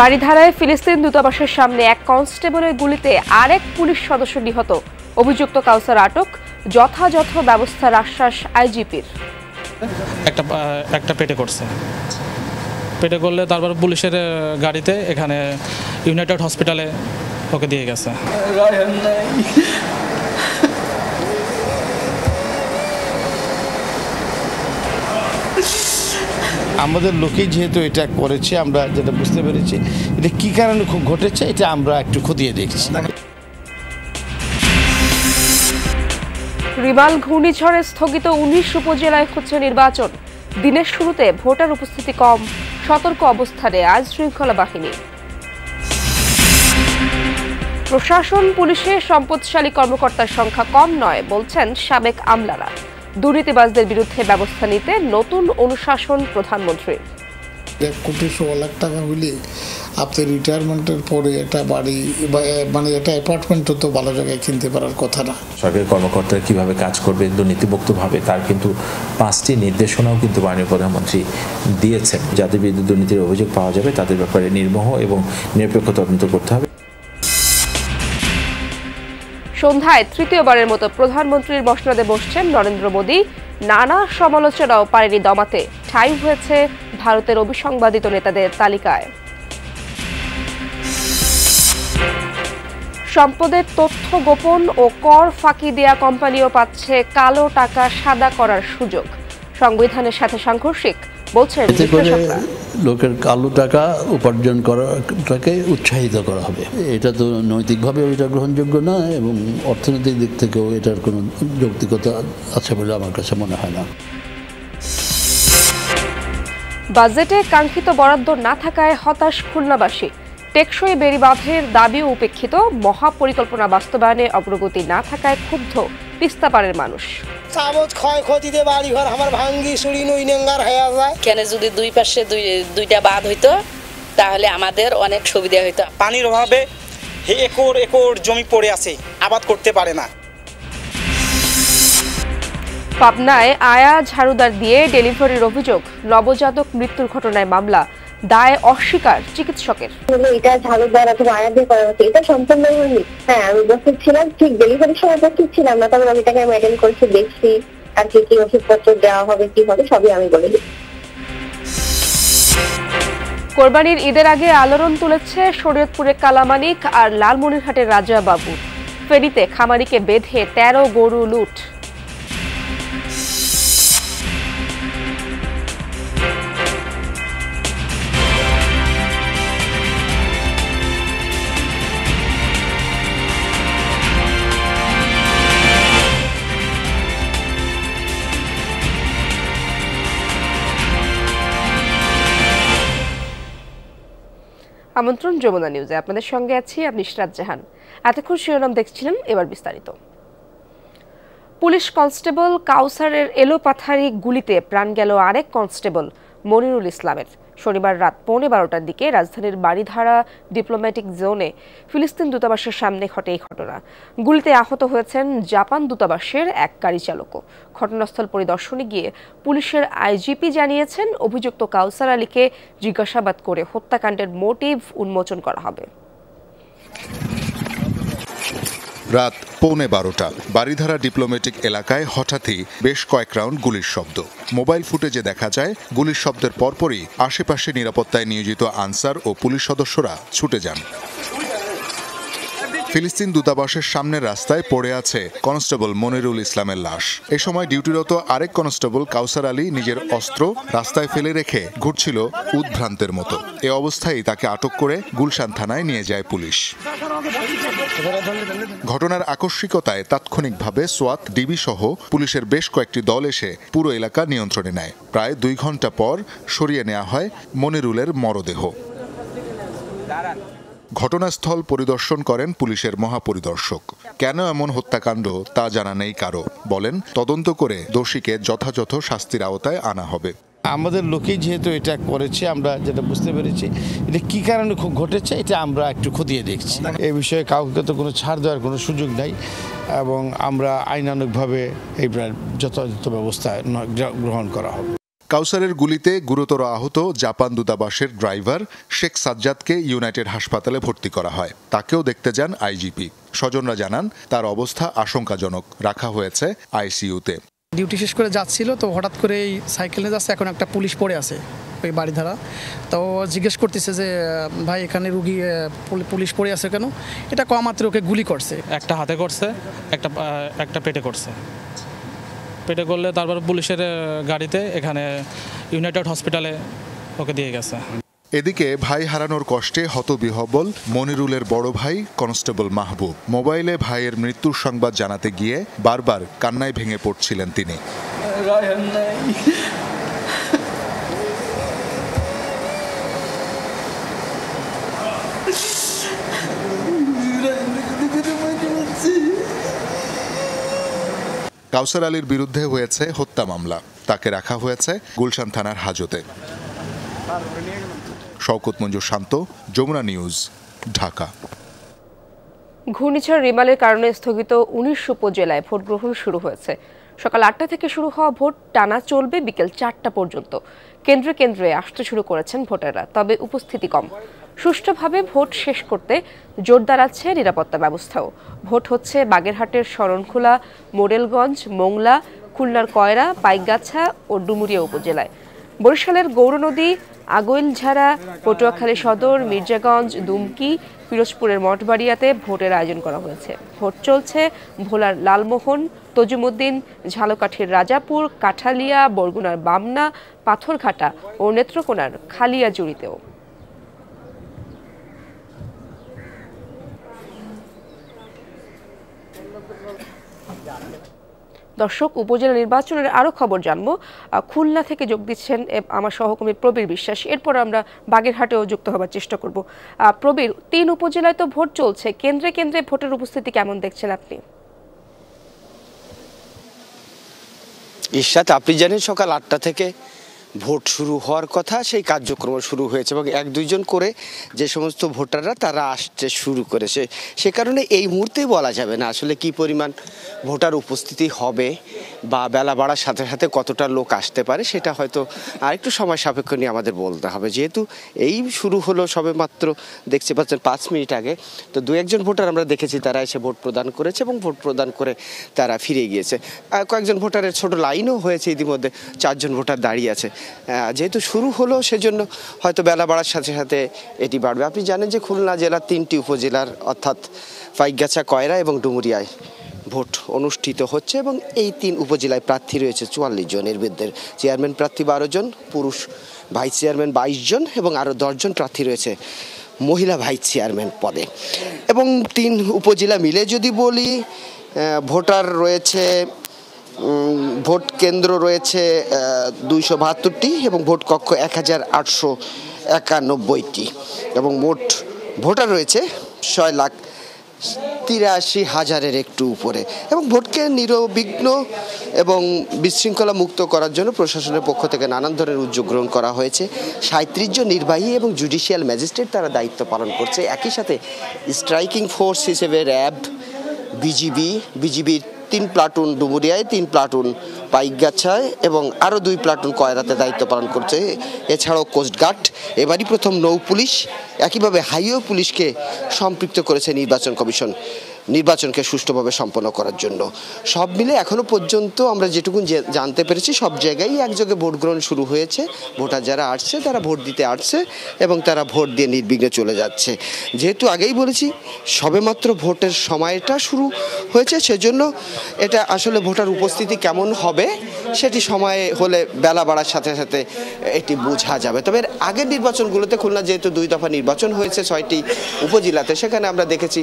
বাড়িধারায় ফিলিস্তিন দূতাবাসের সামনে এক কনস্টেবলের গুলিতে আরেক পুলিশ সদস্য নিহত অভিযুক্ত কাউসার আটক যথাযথ ব্যবস্থার আশ্বাস আইজিপির একটা একটা পেটে করছে পেটে করলে তারপর পুলিশের গাড়িতে এখানে ইউনাইটেড হসপিটালে ওকে দিয়ে গেছে আমাদের লোকেই যেহেতু এটা করেছে আমরা যেটা বুঝতে পেরেছি এটা কী কারণে খুব ঘটেছে এটা আমরা একটু খতিয়ে দেখছি রিবাল ঘূর্ণিঝড়ে স্থগিত উনিশ উপজেলায় হচ্ছে নির্বাচন দিনের শুরুতে ভোটার উপস্থিতি কম সতর্ক অবস্থানে আজ শৃঙ্খলা বাহিনী প্রশাসন পুলিশে সম্পদশালী কর্মকর্তার সংখ্যা কম নয় বলছেন সাবেক আমলারা দুর্নীতিবাজদের বিরুদ্ধে ব্যবস্থা নিতে নতুন অনুশাসন প্রধানমন্ত্রীর এক কোটি ষোলো লাখ টাকা হলে আপনি রিটায়ারমেন্টের পরে এটা বাড়ি মানে এটা অ্যাপার্টমেন্ট তো ভালো জায়গায় কিনতে পারার কথা না সরকারি কর্মকর্তারা কীভাবে কাজ করবে দুর্নীতিমুক্তভাবে তার কিন্তু পাঁচটি নির্দেশনাও কিন্তু মাননীয় প্রধানমন্ত্রী দিয়েছেন যাদের বিরুদ্ধে দুর্নীতির অভিযোগ পাওয়া যাবে তাদের ব্যাপারে নির্মহ এবং নিরপেক্ষ তদন্ত করতে হবে সন্ধ্যায় তৃতীয়বারের মতো প্রধানমন্ত্রীর মসনদে বসছেন নরেন্দ্র মোদী নানা সমালোচনাও পারেনি দমাতে ঠাই হয়েছে ভারতের অভিসংবাদিত নেতাদের তালিকায় সম্পদের তথ্য গোপন ও কর ফাঁকি দেয়া কোম্পানিও পাচ্ছে কালো টাকা সাদা করার সুযোগ সংবিধানের সাথে সাংঘর্ষিক বলছেন লোকের কালো টাকা উপার্জন করাটাকে উৎসাহিত করা হবে এটা তো নৈতিকভাবে এটা গ্রহণযোগ্য না এবং অর্থনৈতিক দিক থেকেও এটার কোনো যৌক্তিকতা আছে বলে আমার কাছে মনে হয় না বাজেটে কাঙ্ক্ষিত বরাদ্দ না থাকায় হতাশ খুলনাবাসী টেকসই বেড়িবাঁধের দাবিও উপেক্ষিত মহাপরিকল্পনা বাস্তবায়নে অগ্রগতি না থাকায় ক্ষুব্ধ পিস্তা পারের মানুষ সামজ বাড়ি ঘর আমার ভাঙ্গি সুড়ি নই নেঙ্গার হয়ে যায় কেন যদি দুই পাশে দুই দুইটা বাঁধ হইতো তাহলে আমাদের অনেক সুবিধা হইতো পানির অভাবে একর একর জমি পড়ে আছে আবাদ করতে পারে না পাবনায় আয়া ঝাড়ুদার দিয়ে ডেলিভারির অভিযোগ নবজাতক মৃত্যুর ঘটনায় মামলা দায় অস্বীকার চিকিৎসকের মানে এটা ঝালুদার করা হচ্ছে এটা হ্যাঁ আমি উপস্থিত ছিলাম ঠিক সময় উপস্থিত ছিলাম না তবে আমি এটাকে দেখছি আর কি কি ওষুধপত্র দেওয়া হবে কি হবে সবই আমি বলে দিই কোরবানির ঈদের আগে আলোড়ন তুলেছে শরীয়তপুরের কালামানিক আর লালমনিরহাটের রাজা বাবু ফেরিতে খামারিকে বেঁধে তেরো গরু লুট আমন্ত্রণ যমুনা নিউজে আপনাদের সঙ্গে আছি আপনি ইশরাত জাহান এতক্ষণ শিরোনাম দেখছিলেন এবার বিস্তারিত পুলিশ কনস্টেবল কাউসারের এলোপাথারি গুলিতে প্রাণ গেল আরেক কনস্টেবল মনিরুল ইসলামের শনিবার রাত পৌনে বারোটার দিকে রাজধানীর বাড়িধারা ডিপ্লোম্যাটিক জোনে ফিলিস্তিন দূতাবাসের সামনে ঘটে এই ঘটনা গুলিতে আহত হয়েছেন জাপান দূতাবাসের এক গাড়ি চালকও ঘটনাস্থল পরিদর্শনে গিয়ে পুলিশের আইজিপি জানিয়েছেন অভিযুক্ত কাউসার আলীকে জিজ্ঞাসাবাদ করে হত্যাকাণ্ডের মোটিভ উন্মোচন করা হবে রাত পৌনে বারোটা বাড়িধারা ডিপ্লোম্যাটিক এলাকায় হঠাৎই বেশ কয়েক রাউন্ড গুলির শব্দ মোবাইল ফুটেজে দেখা যায় গুলির শব্দের পরপরই আশেপাশে নিরাপত্তায় নিয়োজিত আনসার ও পুলিশ সদস্যরা ছুটে যান ফিলিস্তিন দূতাবাসের সামনের রাস্তায় পড়ে আছে কনস্টেবল মনিরুল ইসলামের লাশ এ সময় ডিউটিরত আরেক কনস্টেবল কাউসার আলী নিজের অস্ত্র রাস্তায় ফেলে রেখে ঘুরছিল উদ্ভ্রান্তের মতো এ অবস্থায় তাকে আটক করে গুলশান থানায় নিয়ে যায় পুলিশ ঘটনার আকস্মিকতায় তাৎক্ষণিকভাবে সোয়াত ডিবি সহ পুলিশের বেশ কয়েকটি দল এসে পুরো এলাকা নিয়ন্ত্রণে নেয় প্রায় দুই ঘন্টা পর সরিয়ে নেওয়া হয় মনিরুলের মরদেহ ঘটনাস্থল পরিদর্শন করেন পুলিশের মহাপরিদর্শক কেন এমন হত্যাকাণ্ড তা জানা নেই কারো বলেন তদন্ত করে দোষীকে যথাযথ শাস্তির আওতায় আনা হবে আমাদের লোকেই যেহেতু এটা করেছে আমরা যেটা বুঝতে পেরেছি এটা কি কারণে ঘটেছে এটা আমরা একটু খতিয়ে দেখছি এই বিষয়ে কাউকে তো কোনো ছাড় দেওয়ার কোনো সুযোগ নাই এবং আমরা আইনানুগভাবে এইবার যথাযথ ব্যবস্থা গ্রহণ করা হবে কাউসারের গুলিতে গুরুতর আহত জাপান দূতাবাসের ড্রাইভার শেখ সাজ্জাদকে ইউনাইটেড হাসপাতালে ভর্তি করা হয় তাকেও দেখতে যান আইজিপি স্বজনরা জানান তার অবস্থা আশঙ্কাজনক রাখা হয়েছে আইসিইউতে ডিউটি শেষ করে যাচ্ছিল তো হঠাৎ করে এই সাইকেল নিয়ে যাচ্ছে এখন একটা পুলিশ পড়ে আছে ওই বাড়িধারা তো জিজ্ঞেস করতেছে যে ভাই এখানে রুগী পুলিশ পড়ে আছে কেন এটা কমাত্র ওকে গুলি করছে একটা হাতে করছে একটা একটা পেটে করছে পেটে করলে তারপর পুলিশের গাড়িতে এখানে ইউনাইটেড হসপিটালে ওকে দিয়ে গেছে এদিকে ভাই হারানোর কষ্টে হতবিহবল মনিরুলের বড় ভাই কনস্টেবল মাহবুব মোবাইলে ভাইয়ের মৃত্যুর সংবাদ জানাতে গিয়ে বারবার কান্নায় ভেঙে পড়ছিলেন তিনি কাউসার আলীর বিরুদ্ধে হয়েছে হত্যা মামলা তাকে রাখা হয়েছে গুলশান থানার হাজতে শওকত মঞ্জুর শান্ত যমুনা নিউজ ঢাকা ঘূর্ণিঝড় রিমালের কারণে স্থগিত উনিশ উপজেলায় ভোট গ্রহণ শুরু হয়েছে সকাল আটটা থেকে শুরু হওয়া ভোট টানা চলবে বিকেল চারটা পর্যন্ত কেন্দ্রে কেন্দ্রে আসতে শুরু করেছেন ভোটাররা তবে উপস্থিতি কম সুষ্ঠুভাবে ভোট শেষ করতে জোর দাঁড়াচ্ছে নিরাপত্তা ব্যবস্থাও ভোট হচ্ছে বাগেরহাটের শরণখোলা মোরেলগঞ্জ মোংলা খুলনার কয়রা পাইকগাছা ও ডুমুরিয়া উপজেলায় বরিশালের গৌরনদী আগৈলঝাড়া পটুয়াখালী সদর মির্জাগঞ্জ দুমকি পিরোজপুরের মঠবাড়িয়াতে ভোটের আয়োজন করা হয়েছে ভোট চলছে ভোলার লালমোহন তজুমুদ্দিন ঝালকাঠির রাজাপুর কাঠালিয়া বরগুনার বামনা পাথরঘাটা ও নেত্রকোনার খালিয়াজুড়িতেও দর্শক উপজেলা নির্বাচনের আরও খবর জানবো খুলনা থেকে যোগ দিচ্ছেন আমার সহকর্মী প্রবীর বিশ্বাস এরপর আমরা বাগেরহাটেও যুক্ত হবার চেষ্টা করব প্রবীর তিন উপজেলায় তো ভোট চলছে কেন্দ্রে কেন্দ্রে ভোটের উপস্থিতি কেমন দেখছেন আপনি ঈশ্বাত আপনি জানেন সকাল আটটা থেকে ভোট শুরু হওয়ার কথা সেই কার্যক্রম শুরু হয়েছে এবং এক দুইজন করে যে সমস্ত ভোটাররা তারা আসতে শুরু করেছে সে কারণে এই মুহূর্তে বলা যাবে না আসলে কি পরিমাণ ভোটার উপস্থিতি হবে বা বেলা বাড়ার সাথে সাথে কতটা লোক আসতে পারে সেটা হয়তো আরেকটু সময় সাপেক্ষ নিয়ে আমাদের বলতে হবে যেহেতু এই শুরু হলো সবে মাত্র দেখতে পাচ্ছেন পাঁচ মিনিট আগে তো দু একজন ভোটার আমরা দেখেছি তারা এসে ভোট প্রদান করেছে এবং ভোট প্রদান করে তারা ফিরে গিয়েছে কয়েকজন ভোটারের ছোট লাইনও হয়েছে ইতিমধ্যে চারজন ভোটার দাঁড়িয়ে আছে যেহেতু শুরু হলো সেজন্য হয়তো বেলা বাড়ার সাথে সাথে এটি বাড়বে আপনি জানেন যে খুলনা জেলার তিনটি উপজেলার অর্থাৎ পাইকগাছা কয়রা এবং ডুমুরিয়ায় ভোট অনুষ্ঠিত হচ্ছে এবং এই তিন উপজেলায় প্রার্থী রয়েছে চুয়াল্লিশ জনের বিরুদ্ধে চেয়ারম্যান প্রার্থী বারো জন পুরুষ ভাইস চেয়ারম্যান বাইশ জন এবং আরও দশজন প্রার্থী রয়েছে মহিলা ভাইস চেয়ারম্যান পদে এবং তিন উপজেলা মিলে যদি বলি ভোটার রয়েছে ভোট কেন্দ্র রয়েছে দুইশো বাহাত্তরটি এবং ভোট কক্ষ এক হাজার আটশো একানব্বইটি এবং মোট ভোটার রয়েছে ছয় লাখ তিরাশি হাজারের একটু উপরে এবং ভোটকে নিরবিঘ্ন এবং বিশৃঙ্খলা মুক্ত করার জন্য প্রশাসনের পক্ষ থেকে নানান ধরনের উদ্যোগ গ্রহণ করা হয়েছে সাঁত্রিশ জন নির্বাহী এবং জুডিশিয়াল ম্যাজিস্ট্রেট তারা দায়িত্ব পালন করছে একই সাথে স্ট্রাইকিং ফোর্স হিসেবে র্যাব বিজিবি বিজিবির তিন প্লাটুন ডুমুরিয়ায় তিন প্লাটুন পাইকগাছায় এবং আরও দুই প্লাটুন কয়রাতে দায়িত্ব পালন করছে এছাড়াও কোস্টগার্ড এবারই প্রথম নৌ পুলিশ একইভাবে হাইওয়ে পুলিশকে সম্পৃক্ত করেছে নির্বাচন কমিশন নির্বাচনকে সুষ্ঠুভাবে সম্পন্ন করার জন্য সব মিলে এখনও পর্যন্ত আমরা যেটুকু জানতে পেরেছি সব জায়গায় একযোগে ভোট গ্রহণ শুরু হয়েছে ভোটার যারা আসছে তারা ভোট দিতে আসছে এবং তারা ভোট দিয়ে নির্বিঘ্নে চলে যাচ্ছে যেহেতু আগেই বলেছি সবেমাত্র ভোটের সময়টা শুরু হয়েছে সেজন্য এটা আসলে ভোটার উপস্থিতি কেমন হবে সেটি সময়ে হলে বেলা বাড়ার সাথে সাথে এটি বোঝা যাবে তবে এর আগের নির্বাচনগুলোতে খুলনা যেহেতু দুই দফা নির্বাচন হয়েছে ছয়টি উপজেলাতে সেখানে আমরা দেখেছি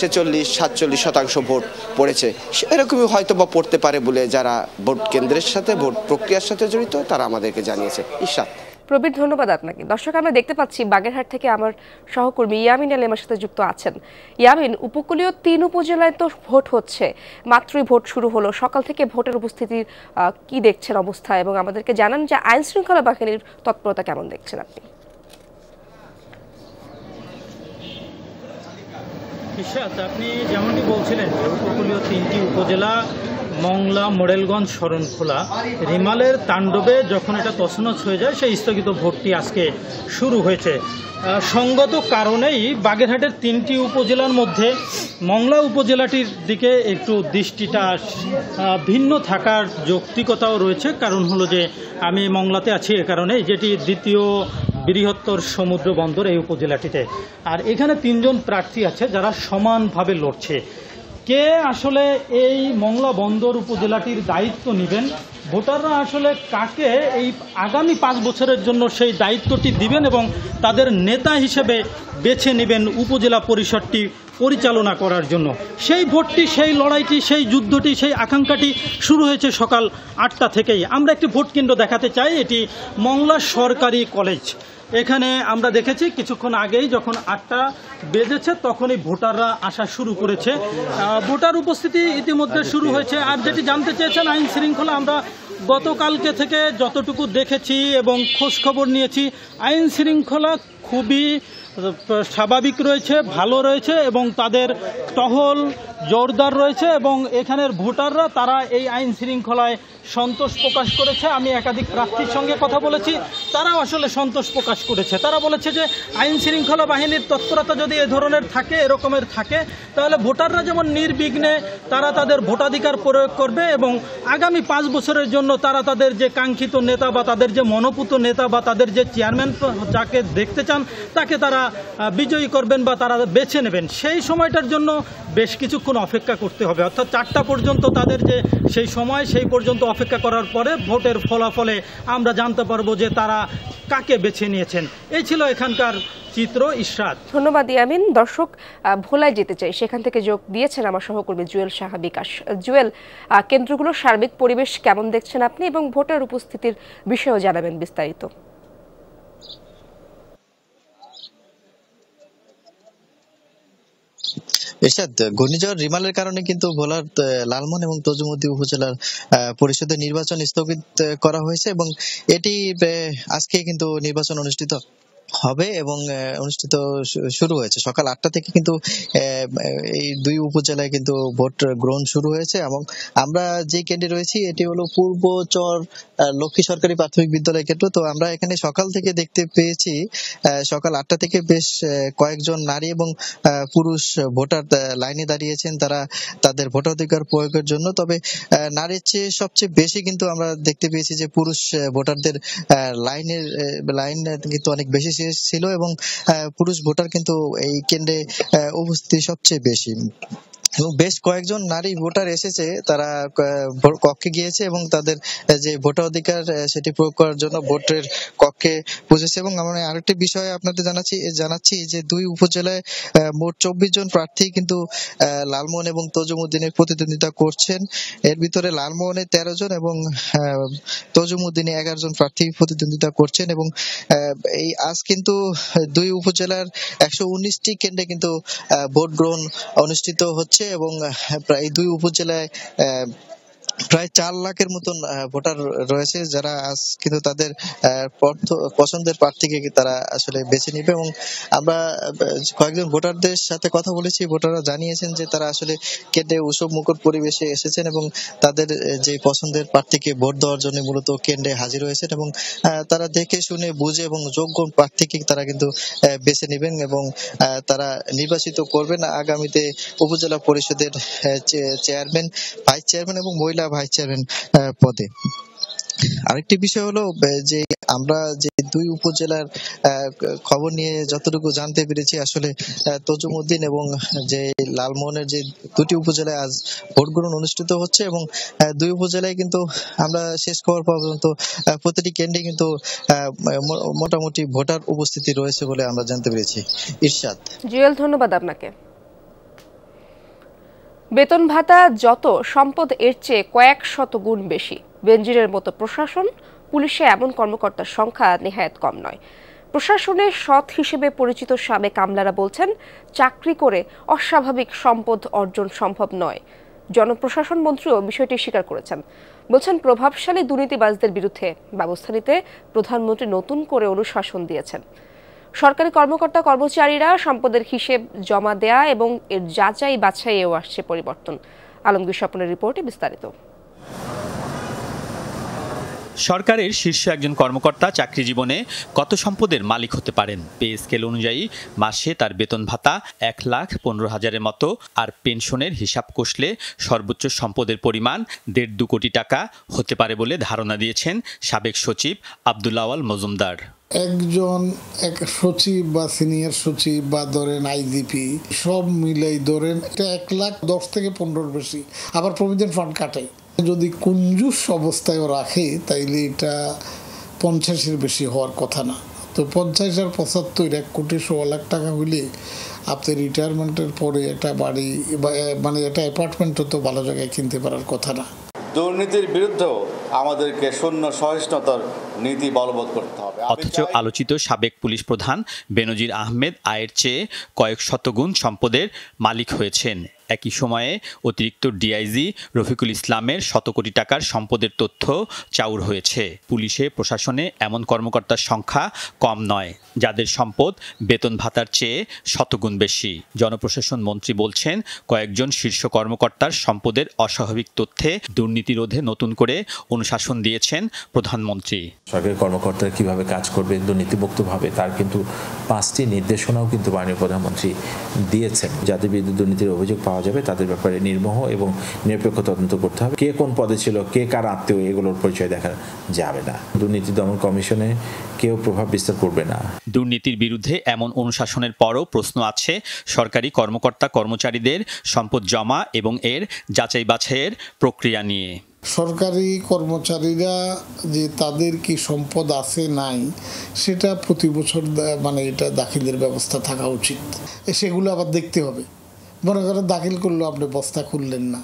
সেচল্লিশ সাতচল্লিশ শতাংশ ভোট পড়েছে এরকমই হয়তো বা পড়তে পারে বলে যারা ভোট কেন্দ্রের সাথে ভোট প্রক্রিয়ার সাথে জড়িত তারা আমাদেরকে জানিয়েছে ঈশ্বর প্রবীর ধন্যবাদ আপনাকে দর্শক আমরা দেখতে পাচ্ছি বাগেরহাট থেকে আমার সহকর্মী ইয়ামিন আলেমার সাথে যুক্ত আছেন ইয়ামিন উপকূলীয় তিন উপজেলায় তো ভোট হচ্ছে মাত্রই ভোট শুরু হলো সকাল থেকে ভোটের উপস্থিতির কি দেখছেন অবস্থা এবং আমাদেরকে জানান যে আইন শৃঙ্খলা বাহিনীর তৎপরতা কেমন দেখছেন আপনি আপনি যেমনটি বলছিলেন যে উপকূলীয় তিনটি উপজেলা মংলা মোড়েলগঞ্জ শরণখোলা রিমালের তাণ্ডবে যখন এটা তছনছ হয়ে যায় সেই স্থগিত ভোটটি আজকে শুরু হয়েছে সঙ্গত কারণেই বাগেরহাটের তিনটি উপজেলার মধ্যে মংলা উপজেলাটির দিকে একটু দৃষ্টিটা ভিন্ন থাকার যৌক্তিকতাও রয়েছে কারণ হলো যে আমি মংলাতে আছি এ কারণে যেটি দ্বিতীয় বৃহত্তর সমুদ্র বন্দর এই উপজেলাটিতে আর এখানে তিনজন প্রার্থী আছে যারা সমানভাবে লড়ছে কে আসলে এই মংলা বন্দর উপজেলাটির দায়িত্ব নেবেন ভোটাররা আসলে কাকে এই আগামী পাঁচ বছরের জন্য সেই দায়িত্বটি দিবেন এবং তাদের নেতা হিসেবে বেছে নেবেন উপজেলা পরিষদটি পরিচালনা করার জন্য সেই ভোটটি সেই লড়াইটি সেই যুদ্ধটি সেই আকাঙ্ক্ষাটি শুরু হয়েছে সকাল আটটা থেকেই আমরা একটি ভোট কেন্দ্র দেখাতে চাই এটি মংলা সরকারি কলেজ এখানে আমরা দেখেছি কিছুক্ষণ আগেই যখন আটটা বেজেছে তখনই ভোটাররা আসা শুরু করেছে ভোটার উপস্থিতি ইতিমধ্যে শুরু হয়েছে আর যেটি জানতে চেয়েছেন আইন শৃঙ্খলা আমরা গতকালকে থেকে যতটুকু দেখেছি এবং খোঁজখবর নিয়েছি আইন শৃঙ্খলা খুবই স্বাভাবিক রয়েছে ভালো রয়েছে এবং তাদের টহল জোরদার রয়েছে এবং এখানের ভোটাররা তারা এই আইন শৃঙ্খলায় সন্তোষ প্রকাশ করেছে আমি একাধিক প্রার্থীর সঙ্গে কথা বলেছি তারাও আসলে সন্তোষ প্রকাশ করেছে তারা বলেছে যে আইন শৃঙ্খলা বাহিনীর তৎপরতা যদি এ ধরনের থাকে এরকমের থাকে তাহলে ভোটাররা যেমন নির্বিঘ্নে তারা তাদের ভোটাধিকার প্রয়োগ করবে এবং আগামী পাঁচ বছরের জন্য তারা তাদের যে কাঙ্ক্ষিত নেতা বা তাদের যে মনোপুত নেতা বা তাদের যে চেয়ারম্যান যাকে দেখতে চান তাকে তারা বিজয়ী করবেন বা তারা বেছে নেবেন সেই সময়টার জন্য বেশ কিছুক্ষণ অপেক্ষা করতে হবে অর্থাৎ চারটা পর্যন্ত তাদের যে সেই সময় সেই পর্যন্ত অপেক্ষা করার পরে ভোটের ফলাফলে আমরা জানতে পারবো যে তারা কাকে বেছে নিয়েছেন এই ছিল এখানকার চিত্র ইশরাত ধন্যবাদ ইয়ামিন দর্শক ভোলায় যেতে চাই সেখান থেকে যোগ দিয়েছেন আমার সহকর্মী জুয়েল সাহা বিকাশ জুয়েল কেন্দ্রগুলোর সার্বিক পরিবেশ কেমন দেখছেন আপনি এবং ভোটার উপস্থিতির বিষয়েও জানাবেন বিস্তারিত এরশাদ ঘূর্ণিঝড় রিমালের কারণে কিন্তু ভোলার লালমন এবং তজুমতি উপজেলার পরিষদের নির্বাচন স্থগিত করা হয়েছে এবং এটি আজকে কিন্তু নির্বাচন অনুষ্ঠিত হবে এবং অনুষ্ঠিত শুরু হয়েছে সকাল আটটা থেকে কিন্তু এই দুই উপজেলায় কিন্তু ভোট গ্রহণ শুরু হয়েছে এবং আমরা যে কেন্দ্রে রয়েছি এটি হলো চর লক্ষ্মী সরকারি প্রাথমিক বিদ্যালয় কেন্দ্র তো আমরা এখানে সকাল থেকে দেখতে পেয়েছি সকাল আটটা থেকে বেশ কয়েকজন নারী এবং পুরুষ ভোটার লাইনে দাঁড়িয়েছেন তারা তাদের ভোটাধিকার প্রয়োগের জন্য তবে নারীর চেয়ে সবচেয়ে বেশি কিন্তু আমরা দেখতে পেয়েছি যে পুরুষ ভোটারদের লাইনের লাইন কিন্তু অনেক বেশি বেশি ছিল এবং পুরুষ ভোটার কিন্তু এই কেন্দ্রে উপস্থিতি সবচেয়ে বেশি এবং বেশ কয়েকজন নারী ভোটার এসেছে তারা কক্ষে গিয়েছে এবং তাদের যে অধিকার সেটি প্রয়োগ করার জন্য ভোটের কক্ষে পৌঁছেছে এবং আমরা আরেকটি বিষয়ে আপনাদের জানাচ্ছি জানাচ্ছি যে দুই উপজেলায় মোট চব্বিশ জন প্রার্থী কিন্তু লালমোহন এবং তজুমুদ্দিনের প্রতিদ্বন্দ্বিতা করছেন এর ভিতরে লালমোহনে তেরো জন এবং তজুমুদ্দিনে এগারো জন প্রার্থী প্রতিদ্বন্দ্বিতা করছেন এবং এই আজ কিন্তু দুই উপজেলার একশো উনিশটি কেন্দ্রে কিন্তু ভোট গ্রহণ অনুষ্ঠিত হচ্ছে এবং প্রায় দুই উপজেলায় আহ প্রায় চার লাখের মতন ভোটার রয়েছে যারা আজ কিন্তু তাদের পছন্দের প্রার্থীকে তারা আসলে বেছে নিবে এবং আমরা কয়েকজন ভোটারদের সাথে কথা বলেছি ভোটাররা জানিয়েছেন যে তারা আসলে কেটে উৎসব মুখর পরিবেশে এসেছেন এবং তাদের যে পছন্দের প্রার্থীকে ভোট দেওয়ার জন্য মূলত কেন্দ্রে হাজির হয়েছেন এবং তারা দেখে শুনে বুঝে এবং যোগ্য প্রার্থীকে তারা কিন্তু বেছে নেবেন এবং তারা নির্বাচিত করবেন আগামীতে উপজেলা পরিষদের চেয়ারম্যান ভাইস চেয়ারম্যান এবং মহিলা ভাইস চেয়ারম্যান পদে আরেকটি বিষয় হলো যে আমরা যে দুই উপজেলার খবর নিয়ে যতটুকু জানতে পেরেছি আসলে তজুমুদ্দিন এবং যে লালমোহনের যে দুটি উপজেলায় আজ ভোট গ্রহণ অনুষ্ঠিত হচ্ছে এবং দুই উপজেলায় কিন্তু আমরা শেষ খবর পাওয়া পর্যন্ত প্রতিটি কেন্দ্রে কিন্তু মোটামুটি ভোটার উপস্থিতি রয়েছে বলে আমরা জানতে পেরেছি ইরশাদ জুয়েল ধন্যবাদ আপনাকে বেতন ভাতা যত সম্পদ এর চেয়ে কয়েক শত গুণ বেশি বেঞ্জিরের মতো প্রশাসন পুলিশে এমন কর্মকর্তার সংখ্যা নেহায়ত কম নয় প্রশাসনের সৎ হিসেবে পরিচিত সাবেক কামলারা বলছেন চাকরি করে অস্বাভাবিক সম্পদ অর্জন সম্ভব নয় জনপ্রশাসন মন্ত্রীও বিষয়টি স্বীকার করেছেন বলছেন প্রভাবশালী দুর্নীতিবাজদের বিরুদ্ধে ব্যবস্থা নিতে প্রধানমন্ত্রী নতুন করে অনুশাসন দিয়েছেন সরকারি কর্মকর্তা কর্মচারীরা সম্পদের হিসেব জমা দেয়া এবং এর যাচাই বাছাইয়েও আসছে পরিবর্তন আলমগীর স্বপ্নের রিপোর্টে বিস্তারিত সরকারের শীর্ষ একজন কর্মকর্তা চাকরি জীবনে কত সম্পদের মালিক হতে পারেন পে স্কেল অনুযায়ী মাসে তার বেতন ভাতা এক লাখ পনেরো হাজারের মতো আর পেনশনের হিসাব কষলে সর্বোচ্চ সম্পদের পরিমাণ দেড় দু কোটি টাকা হতে পারে বলে ধারণা দিয়েছেন সাবেক সচিব আবদুল্লাওয়াল মজুমদার একজন এক সচিব বা সিনিয়র সচিব বা ধরেন আইজিপি সব মিলেই ধরেন এটা এক লাখ দশ থেকে পনেরোর বেশি আবার প্রভিডেন্ট ফান্ড কাটে যদি কুঞ্জুস অবস্থায় রাখে তাইলে এটা পঞ্চাশের বেশি হওয়ার কথা না তো পঞ্চাশ আর পঁচাত্তর এক কোটি ষোলো লাখ টাকা হইলে আপনি রিটায়ারমেন্টের পরে একটা বাড়ি মানে একটা অ্যাপার্টমেন্টও তো ভালো জায়গায় কিনতে পারার কথা না দুর্নীতির বিরুদ্ধেও আমাদেরকে শূন্য সহিষ্ণুতার নীতি বলবৎ করতে হবে অথচ আলোচিত সাবেক পুলিশ প্রধান বেনজির আহমেদ আয়ের চেয়ে কয়েক শতগুণ সম্পদের মালিক হয়েছেন একই সময়ে অতিরিক্ত ডিআইজি রফিকুল ইসলামের শত কোটি টাকার সম্পদের তথ্য চাউর হয়েছে পুলিশে প্রশাসনে এমন কর্মকর্তার সংখ্যা কম নয় যাদের সম্পদ বেতন ভাতার চেয়ে শতগুণ বেশি জনপ্রশাসন মন্ত্রী বলছেন কয়েকজন শীর্ষ কর্মকর্তার সম্পদের অস্বাভাবিক তথ্যে দুর্নীতি রোধে নতুন করে অনুশাসন দিয়েছেন প্রধানমন্ত্রী সরকারি কর্মকর্তারা কিভাবে কাজ করবে দুর্নীতিমুক্তভাবে তার কিন্তু পাঁচটি নির্দেশনাও কিন্তু মাননীয় প্রধানমন্ত্রী দিয়েছেন যাদের বিরুদ্ধে দুর্নীতির অভিযোগ পাওয়া যাবে তাদের ব্যাপারে নির্মোহ এবং নিরপেক্ষ তদন্ত করতে হবে কে কোন পদে ছিল কে কার আত্মীয় এগুলোর পরিচয় দেখা যাবে না দুর্নীতি দমন কমিশনে কেউ প্রভাব বিস্তার করবে না দুর্নীতির বিরুদ্ধে এমন অনুশাসনের পরও প্রশ্ন আছে সরকারি কর্মকর্তা কর্মচারীদের সম্পদ জমা এবং এর যাচাই বাছাইয়ের প্রক্রিয়া নিয়ে সরকারি কর্মচারীরা যে তাদের কি সম্পদ আছে নাই সেটা প্রতি বছর মানে এটা দাখিলের ব্যবস্থা থাকা উচিত সেগুলো আবার দেখতে হবে মনে করেন দাখিল করলো আপনি বস্তা খুললেন না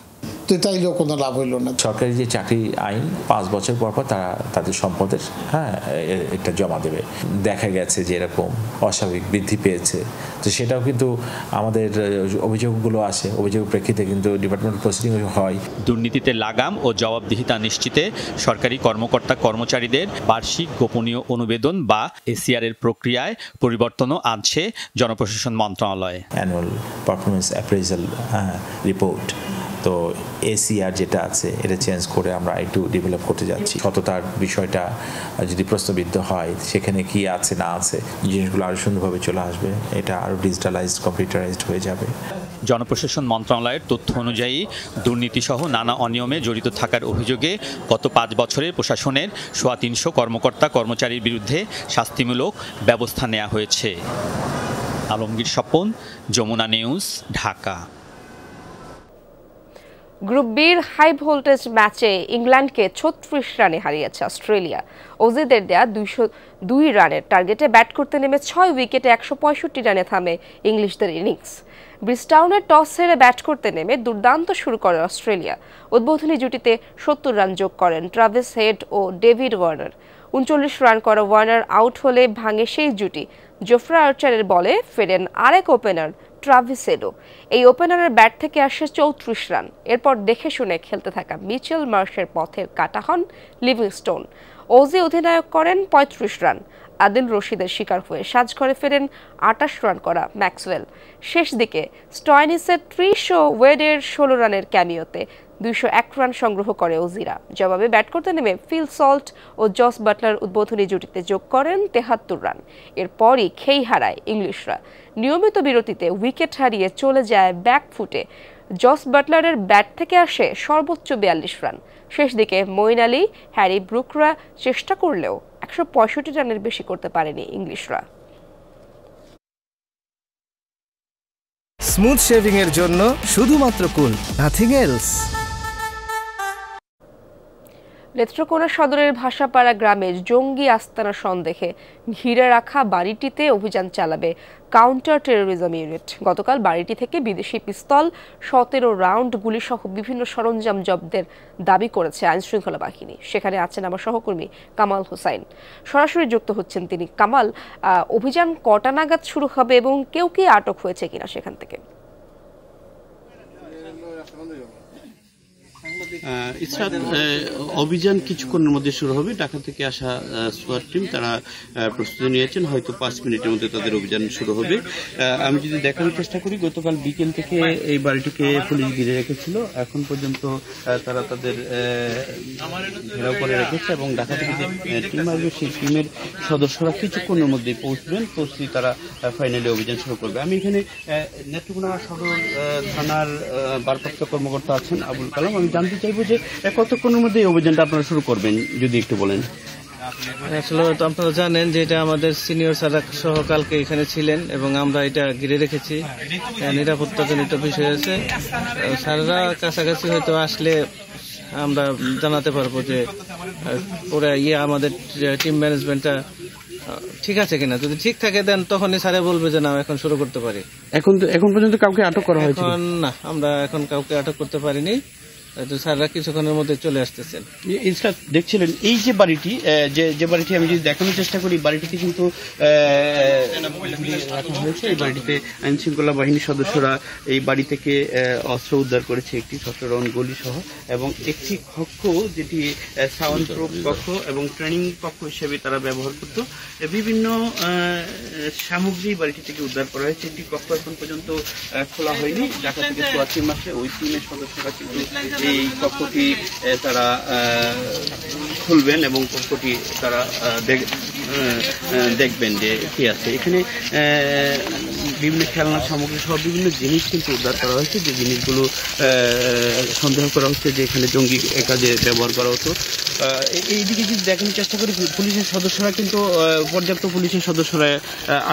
তো তাইলেও কোনো লাভ হইল না সরকারি যে চাকরি আইন পাঁচ বছর পর পর তারা তাদের সম্পদের হ্যাঁ এটা জমা দেবে দেখা গেছে যে এরকম অস্বাভাবিক বৃদ্ধি পেয়েছে তো সেটাও কিন্তু আমাদের অভিযোগগুলো আসে অভিযোগ প্রেক্ষিতে কিন্তু ডিপার্টমেন্ট প্রসিডিং হয় দুর্নীতিতে লাগাম ও জবাবদিহিতা নিশ্চিতে সরকারি কর্মকর্তা কর্মচারীদের বার্ষিক গোপনীয় অনুবেদন বা এসিআর এর প্রক্রিয়ায় পরিবর্তনও আনছে জনপ্রশাসন মন্ত্রণালয় অ্যানুয়াল পারফরমেন্স অ্যাপ্রেজাল রিপোর্ট তো এসি আর যেটা আছে এটা চেঞ্জ করে আমরা একটু ডেভেলপ করতে যাচ্ছি সততার বিষয়টা যদি প্রশ্নবিদ্ধ হয় সেখানে কি আছে না আছে জিনিসগুলো আরও সুন্দরভাবে চলে আসবে এটা আরও ডিজিটালাইজড কম্পিউটারাইজড হয়ে যাবে জনপ্রশাসন মন্ত্রণালয়ের তথ্য অনুযায়ী দুর্নীতিসহ নানা অনিয়মে জড়িত থাকার অভিযোগে গত পাঁচ বছরে প্রশাসনের সোয়া তিনশো কর্মকর্তা কর্মচারীর বিরুদ্ধে শাস্তিমূলক ব্যবস্থা নেওয়া হয়েছে আলমগীর স্বপন যমুনা নিউজ ঢাকা গ্রুপ বির হাই ভোল্টেজ ম্যাচে ইংল্যান্ডকে ছত্রিশ রানে হারিয়েছে অস্ট্রেলিয়া ওজেদের দেয়া দুইশো দুই রানের টার্গেটে ব্যাট করতে নেমে ছয় উইকেটে একশো পঁয়ষট্টি রানে থামে ইংলিশদের ইনিংস ব্রিস্টাউনের টস হেরে ব্যাট করতে নেমে দুর্দান্ত শুরু করে অস্ট্রেলিয়া উদ্বোধনী জুটিতে সত্তর রান যোগ করেন ট্রাভেস হেড ও ডেভিড ওয়ার্নার উনচল্লিশ রান করা ওয়ার্নার আউট হলে ভাঙে সেই জুটি জোফরা আর্চারের বলে ফেরেন আরেক ওপেনার ট্রাভিসেডো এই ওপেনারের ব্যাট থেকে আসে চৌত্রিশ রান এরপর দেখে শুনে খেলতে থাকা মিচেল মার্শের পথের কাটা হন লিভিংস্টোন ওজি অধিনায়ক করেন পঁয়ত্রিশ রান আদিল রশিদের শিকার হয়ে সাজ ঘরে ফেরেন আটাশ রান করা ম্যাক্সওয়েল শেষ দিকে স্টয়নিসের ত্রিশ ও ওয়েডের ষোলো রানের ক্যামিওতে দুইশো এক রান সংগ্রহ করে ওজিরা জবাবে ব্যাট করতে নেমে ফিল সল্ট ও জস বাটলার উদ্বোধনী জুটিতে যোগ করেন তেহাত্তর রান এরপরই খেই হারায় ইংলিশরা নিয়মিত বিরতিতে উইকেট হারিয়ে চলে যায় ব্যাক ফুটে জস বাটলারের ব্যাট থেকে আসে সর্বোচ্চ বিয়াল্লিশ রান শেষ দিকে মঈন আলী হ্যারি ব্রুকরা চেষ্টা করলেও একশো রানের বেশি করতে পারেনি ইংলিশরা স্মুথ এর জন্য শুধুমাত্র কুল নাথিং এলস নেত্রকোনা সদরের ভাষাপাড়া গ্রামে জঙ্গি আস্তানা সন্দেহে ঘিরে রাখা বাড়িটিতে অভিযান চালাবে কাউন্টার টেরোরিজম ইউনিট গতকাল বাড়িটি থেকে বিদেশি পিস্তল সতেরো রাউন্ড গুলিসহ বিভিন্ন সরঞ্জাম জব্দের দাবি করেছে আইনশৃঙ্খলা বাহিনী সেখানে আছেন আমার সহকর্মী কামাল হোসাইন সরাসরি যুক্ত হচ্ছেন তিনি কামাল অভিযান কটা নাগাদ শুরু হবে এবং কেউ কি আটক হয়েছে কিনা সেখান থেকে ইসরাত অভিযান কিছুক্ষণের মধ্যে শুরু হবে ঢাকা থেকে আসা সোয়ার টিম তারা প্রস্তুতি নিয়েছেন হয়তো পাঁচ মিনিটের মধ্যে তাদের অভিযান শুরু হবে আমি যদি দেখানোর চেষ্টা করি গতকাল বিকেল থেকে এই বাড়িটিকে পুলিশ ঘিরে রেখেছিল এখন পর্যন্ত তারা তাদের ঘেরাও করে রেখেছে এবং ঢাকা থেকে যে টিম আসবে সেই টিমের সদস্যরা কিছুক্ষণের মধ্যেই পৌঁছবেন পৌঁছতেই তারা ফাইনালি অভিযান শুরু করবে আমি এখানে নেত্রকোনা সদর থানার বারপ্রাপ্ত কর্মকর্তা আছেন আবুল কালাম আমি জানতে চাইবো যে কতক্ষণের মধ্যে এই অভিযানটা আপনারা শুরু করবেন যদি একটু বলেন আসলে তো আপনারা জানেন যে এটা আমাদের সিনিয়র স্যার সহকালকে এখানে ছিলেন এবং আমরা এটা ঘিরে রেখেছি নিরাপত্তাজনিত বিষয় আছে স্যাররা কাছাকাছি হয়তো আসলে আমরা জানাতে পারবো যে ওরা ইয়ে আমাদের টিম ম্যানেজমেন্টটা ঠিক আছে কিনা যদি ঠিক থাকে দেন তখনই স্যারে বলবে যে না এখন শুরু করতে পারি এখন এখন পর্যন্ত কাউকে আটক করা হয়েছে না আমরা এখন কাউকে আটক করতে পারিনি তো স্যাররা কিছুক্ষণের মধ্যে চলে আসতেছেন দেখছিলেন এই যে বাড়িটি যে বাড়িটি আমি যদি দেখানোর চেষ্টা করি বাড়িটিতে কিন্তু এই বাড়িটিতে আইন শৃঙ্খলা বাহিনীর সদস্যরা এই বাড়ি থেকে অস্ত্র উদ্ধার করেছে একটি ছটরন গলি সহ এবং একটি কক্ষ যেটি সাউন্ড কক্ষ এবং ট্রেনিং কক্ষ হিসেবে তারা ব্যবহার করত বিভিন্ন সামগ্রী বাড়িটি থেকে উদ্ধার করা হয়েছে একটি কক্ষ এখন পর্যন্ত খোলা হয়নি ঢাকা থেকে সোয়া মাসে ওই টিমের সদস্যরা কিন্তু এই কক্ষটি তারা খুলবেন এবং কক্ষটি তারা দেখবেন যে কি আছে এখানে বিভিন্ন খেলনার সামগ্রী সব বিভিন্ন জিনিস কিন্তু উদ্ধার করা হয়েছে যে জিনিসগুলো সন্দেহ করা হচ্ছে যে এখানে জঙ্গি কাজে ব্যবহার করা হতো এইদিকে যদি দেখানোর চেষ্টা করি পুলিশের সদস্যরা কিন্তু পর্যাপ্ত পুলিশের সদস্যরা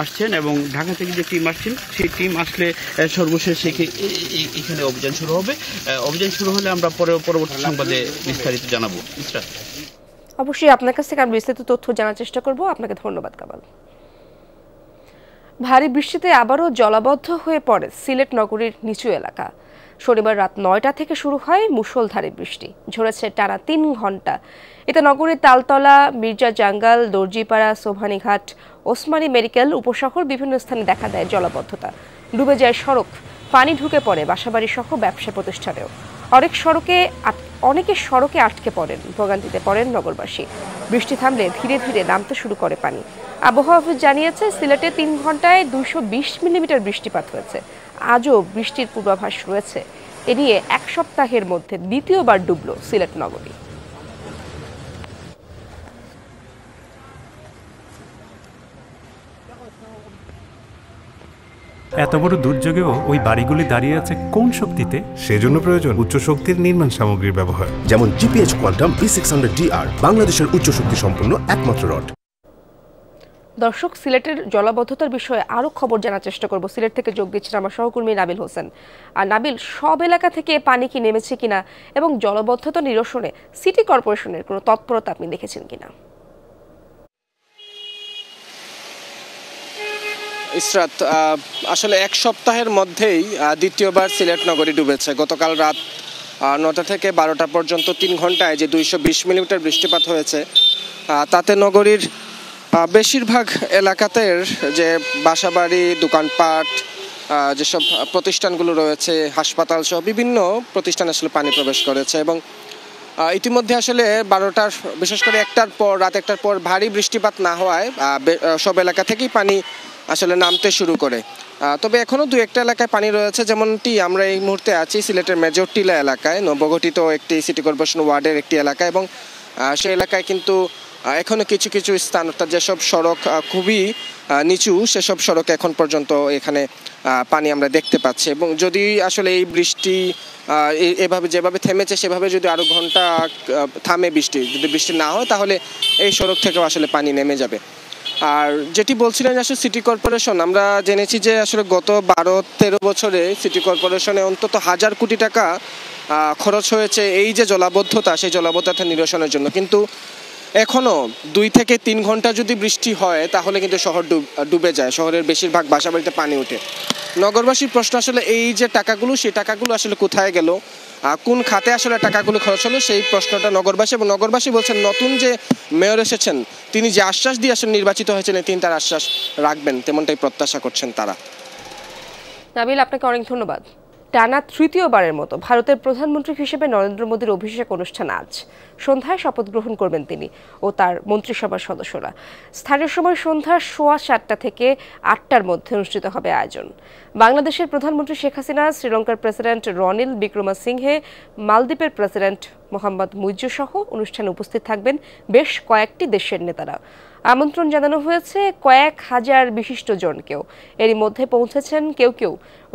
আসছেন এবং ঢাকা থেকে যে টিম আসছেন সেই টিম আসলে সর্বশেষ এখানে অভিযান শুরু হবে অভিযান শুরু হলে আমরা পরে পরবর্তী সংবাদে বিস্তারিত জানাবো অবশ্যই আপনার কাছ থেকে আমি বিস্তারিত তথ্য জানার চেষ্টা করব আপনাকে ধন্যবাদ কামাল ভারী বৃষ্টিতে আবারও জলাবদ্ধ হয়ে পড়ে সিলেট নগরীর নিচু এলাকা শনিবার রাত নয়টা থেকে শুরু হয় মুষলধারে বৃষ্টি ঝরেছে টানা তিন ঘন্টা এতে নগরীর তালতলা মির্জা জাঙ্গাল দর্জিপাড়া সোভানীঘাট ওসমানী মেডিকেল উপশহর বিভিন্ন স্থানে দেখা দেয় জলাবদ্ধতা ডুবে যায় সড়ক পানি ঢুকে পড়ে বাসাবাড়ি সহ ব্যবসা প্রতিষ্ঠানেও অনেক সড়কে অনেকে সড়কে আটকে পড়েন ভোগান্তিতে পড়েন নগরবাসী বৃষ্টি থামলে ধীরে ধীরে নামতে শুরু করে পানি আবহাওয়া অফিস জানিয়েছে সিলেটে তিন ঘন্টায় দুইশো মিলিমিটার বৃষ্টিপাত হয়েছে আজও বৃষ্টির পূর্বাভাস রয়েছে এ নিয়ে এক সপ্তাহের মধ্যে দ্বিতীয়বার ডুবল সিলেট নগরী এত বড় দুর্যোগেও ওই বাড়িগুলি দাঁড়িয়ে আছে কোন শক্তিতে সেজন্য প্রয়োজন উচ্চ শক্তির নির্মাণ সামগ্রীর ব্যবহার যেমন GPS quantum B six hundred DR বাংলাদেশের উচ্চ শক্তি সম্পন্ন একমাত্র রড দর্শক সিলেটের জলাবদ্ধতার বিষয়ে আরও খবর জানার চেষ্টা করব সিলেট থেকে যোগ দিচ্ছেন আমার সহকর্মী নাবিল হোসেন আর নাবিল সব এলাকা থেকে পানি কি নেমেছে কিনা এবং জলবদ্ধতা নিরসনে সিটি কর্পোরেশনের কোনো তৎপরতা আপনি দেখেছেন কিনা ইসরাত আসলে এক সপ্তাহের মধ্যেই দ্বিতীয়বার সিলেট নগরী ডুবেছে গতকাল রাত নটা থেকে বারোটা পর্যন্ত তিন ঘন্টায় যে দুইশো বিশ মিলিমিটার বৃষ্টিপাত হয়েছে তাতে নগরীর বেশিরভাগ এলাকাতে যে বাসাবাড়ি দোকানপাট যেসব প্রতিষ্ঠানগুলো রয়েছে হাসপাতাল সহ বিভিন্ন প্রতিষ্ঠান আসলে পানি প্রবেশ করেছে এবং ইতিমধ্যে আসলে বারোটার বিশেষ করে একটার পর রাত একটার পর ভারী বৃষ্টিপাত না হওয়ায় সব এলাকা থেকেই পানি আসলে নামতে শুরু করে তবে এখনও দু একটা এলাকায় পানি রয়েছে যেমনটি আমরা এই মুহূর্তে আছি সিলেটের মেজর টিলা এলাকায় নবগঠিত একটি সিটি কর্পোরেশন ওয়ার্ডের একটি এলাকা এবং সেই এলাকায় কিন্তু এখনও কিছু কিছু স্থান অর্থাৎ যেসব সড়ক খুবই নিচু সেসব সড়ক এখন পর্যন্ত এখানে পানি আমরা দেখতে পাচ্ছি এবং যদি আসলে এই বৃষ্টি এভাবে যেভাবে থেমেছে সেভাবে যদি আরও ঘন্টা থামে বৃষ্টি যদি বৃষ্টি না হয় তাহলে এই সড়ক থেকেও আসলে পানি নেমে যাবে আর যেটি বলছিলেন আসলে সিটি কর্পোরেশন আমরা জেনেছি যে আসলে গত বারো তেরো বছরে সিটি কর্পোরেশনে অন্তত হাজার কোটি টাকা খরচ হয়েছে এই যে জলাবদ্ধতা সেই জলাবদ্ধতা নিরসনের জন্য কিন্তু এখনও দুই থেকে তিন ঘন্টা যদি বৃষ্টি হয় তাহলে কিন্তু শহর ডুবে যায় শহরের বেশিরভাগ বাসা বাড়িতে পানি ওঠে নগরবাসীর প্রশ্ন আসলে এই যে টাকাগুলো সেই টাকাগুলো আসলে কোথায় গেল কোন খাতে আসলে টাকাগুলো খরচ হলো সেই প্রশ্নটা নগরবাসী এবং নগরবাসী বলছেন নতুন যে মেয়র এসেছেন তিনি যে আশ্বাস দিয়ে আসলে নির্বাচিত হয়েছেন তিনি তার আশ্বাস রাখবেন তেমনটাই প্রত্যাশা করছেন তারা নাবিল আপনাকে অনেক ধন্যবাদ টানা তৃতীয়বারের মতো ভারতের প্রধানমন্ত্রী হিসেবে নরেন্দ্র মোদীর অভিষেক অনুষ্ঠান আজ সন্ধ্যায় শপথ গ্রহণ করবেন তিনি ও তার মন্ত্রিসভার সদস্যরা স্থানীয় সময় সন্ধ্যা সোয়া সাতটা থেকে আটটার মধ্যে অনুষ্ঠিত হবে আয়োজন বাংলাদেশের প্রধানমন্ত্রী শেখ হাসিনা শ্রীলঙ্কার প্রেসিডেন্ট রনিল বিক্রমাসিংহে মালদ্বীপের প্রেসিডেন্ট মোহাম্মদ মুইজু সহ অনুষ্ঠানে উপস্থিত থাকবেন বেশ কয়েকটি দেশের নেতারা আমন্ত্রণ জানানো হয়েছে কয়েক হাজার বিশিষ্ট জনকেও এরই মধ্যে পৌঁছেছেন কেউ কেউ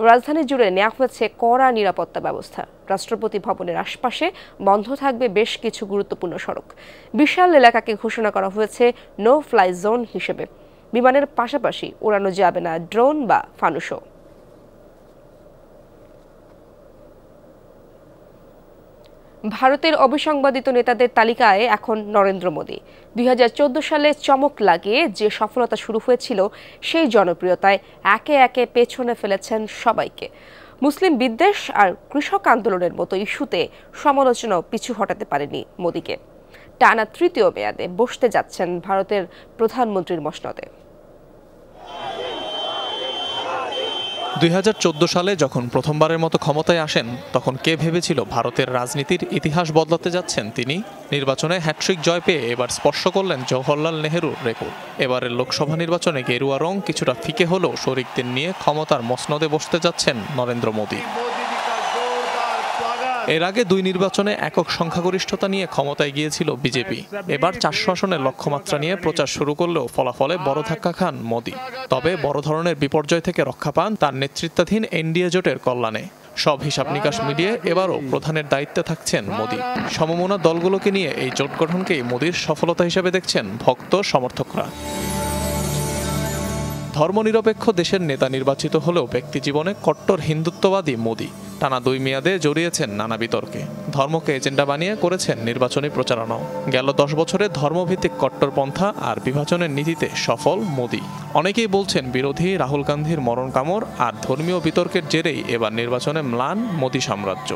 রাজধানী জুড়ে নেওয়া হয়েছে কড়া নিরাপত্তা ব্যবস্থা রাষ্ট্রপতি ভবনের আশপাশে বন্ধ থাকবে বেশ কিছু গুরুত্বপূর্ণ সড়ক বিশাল এলাকাকে ঘোষণা করা হয়েছে নো ফ্লাই জোন হিসেবে বিমানের পাশাপাশি ওড়ানো যাবে না ড্রোন বা ফানুশো ভারতের অবিসংবাদিত নেতাদের তালিকায় এখন নরেন্দ্র মোদী দুই সালে চমক লাগিয়ে যে সফলতা শুরু হয়েছিল সেই জনপ্রিয়তায় একে একে পেছনে ফেলেছেন সবাইকে মুসলিম বিদ্বেষ আর কৃষক আন্দোলনের মতো ইস্যুতে সমালোচনাও পিছু হটাতে পারেনি মোদীকে টানা তৃতীয় মেয়াদে বসতে যাচ্ছেন ভারতের প্রধানমন্ত্রীর মসনদে দুই সালে যখন প্রথমবারের মতো ক্ষমতায় আসেন তখন কে ভেবেছিল ভারতের রাজনীতির ইতিহাস বদলাতে যাচ্ছেন তিনি নির্বাচনে হ্যাট্রিক জয় পেয়ে এবার স্পর্শ করলেন জওহরলাল নেহরুর রেকর্ড এবারের লোকসভা নির্বাচনে গেরুয়া রং কিছুটা ফিকে হলেও শরিকদের নিয়ে ক্ষমতার মসনদে বসতে যাচ্ছেন নরেন্দ্র মোদী এর আগে দুই নির্বাচনে একক সংখ্যাগরিষ্ঠতা নিয়ে ক্ষমতায় গিয়েছিল বিজেপি এবার চারশো আসনের লক্ষ্যমাত্রা নিয়ে প্রচার শুরু করলেও ফলাফলে বড় ধাক্কা খান মোদি তবে বড় ধরনের বিপর্যয় থেকে রক্ষা পান তার নেতৃত্বাধীন এনডিএ জোটের কল্যাণে সব হিসাব নিকাশ মিলিয়ে এবারও প্রধানের দায়িত্বে থাকছেন মোদি সমমনা দলগুলোকে নিয়ে এই জোট গঠনকেই মোদির সফলতা হিসেবে দেখছেন ভক্ত সমর্থকরা ধর্মনিরপেক্ষ দেশের নেতা নির্বাচিত হলেও ব্যক্তি জীবনে কট্টর হিন্দুত্ববাদী মোদী টানা দুই মেয়াদে জড়িয়েছেন নানা বিতর্কে ধর্মকে এজেন্ডা বানিয়ে করেছেন নির্বাচনী প্রচারণাও গেল দশ বছরে ধর্মভিত্তিক কট্টরপন্থা আর বিভাজনের নীতিতে সফল মোদী অনেকেই বলছেন বিরোধী রাহুল গান্ধীর মরণ কামড় আর ধর্মীয় বিতর্কের জেরেই এবার নির্বাচনে ম্লান মোদী সাম্রাজ্য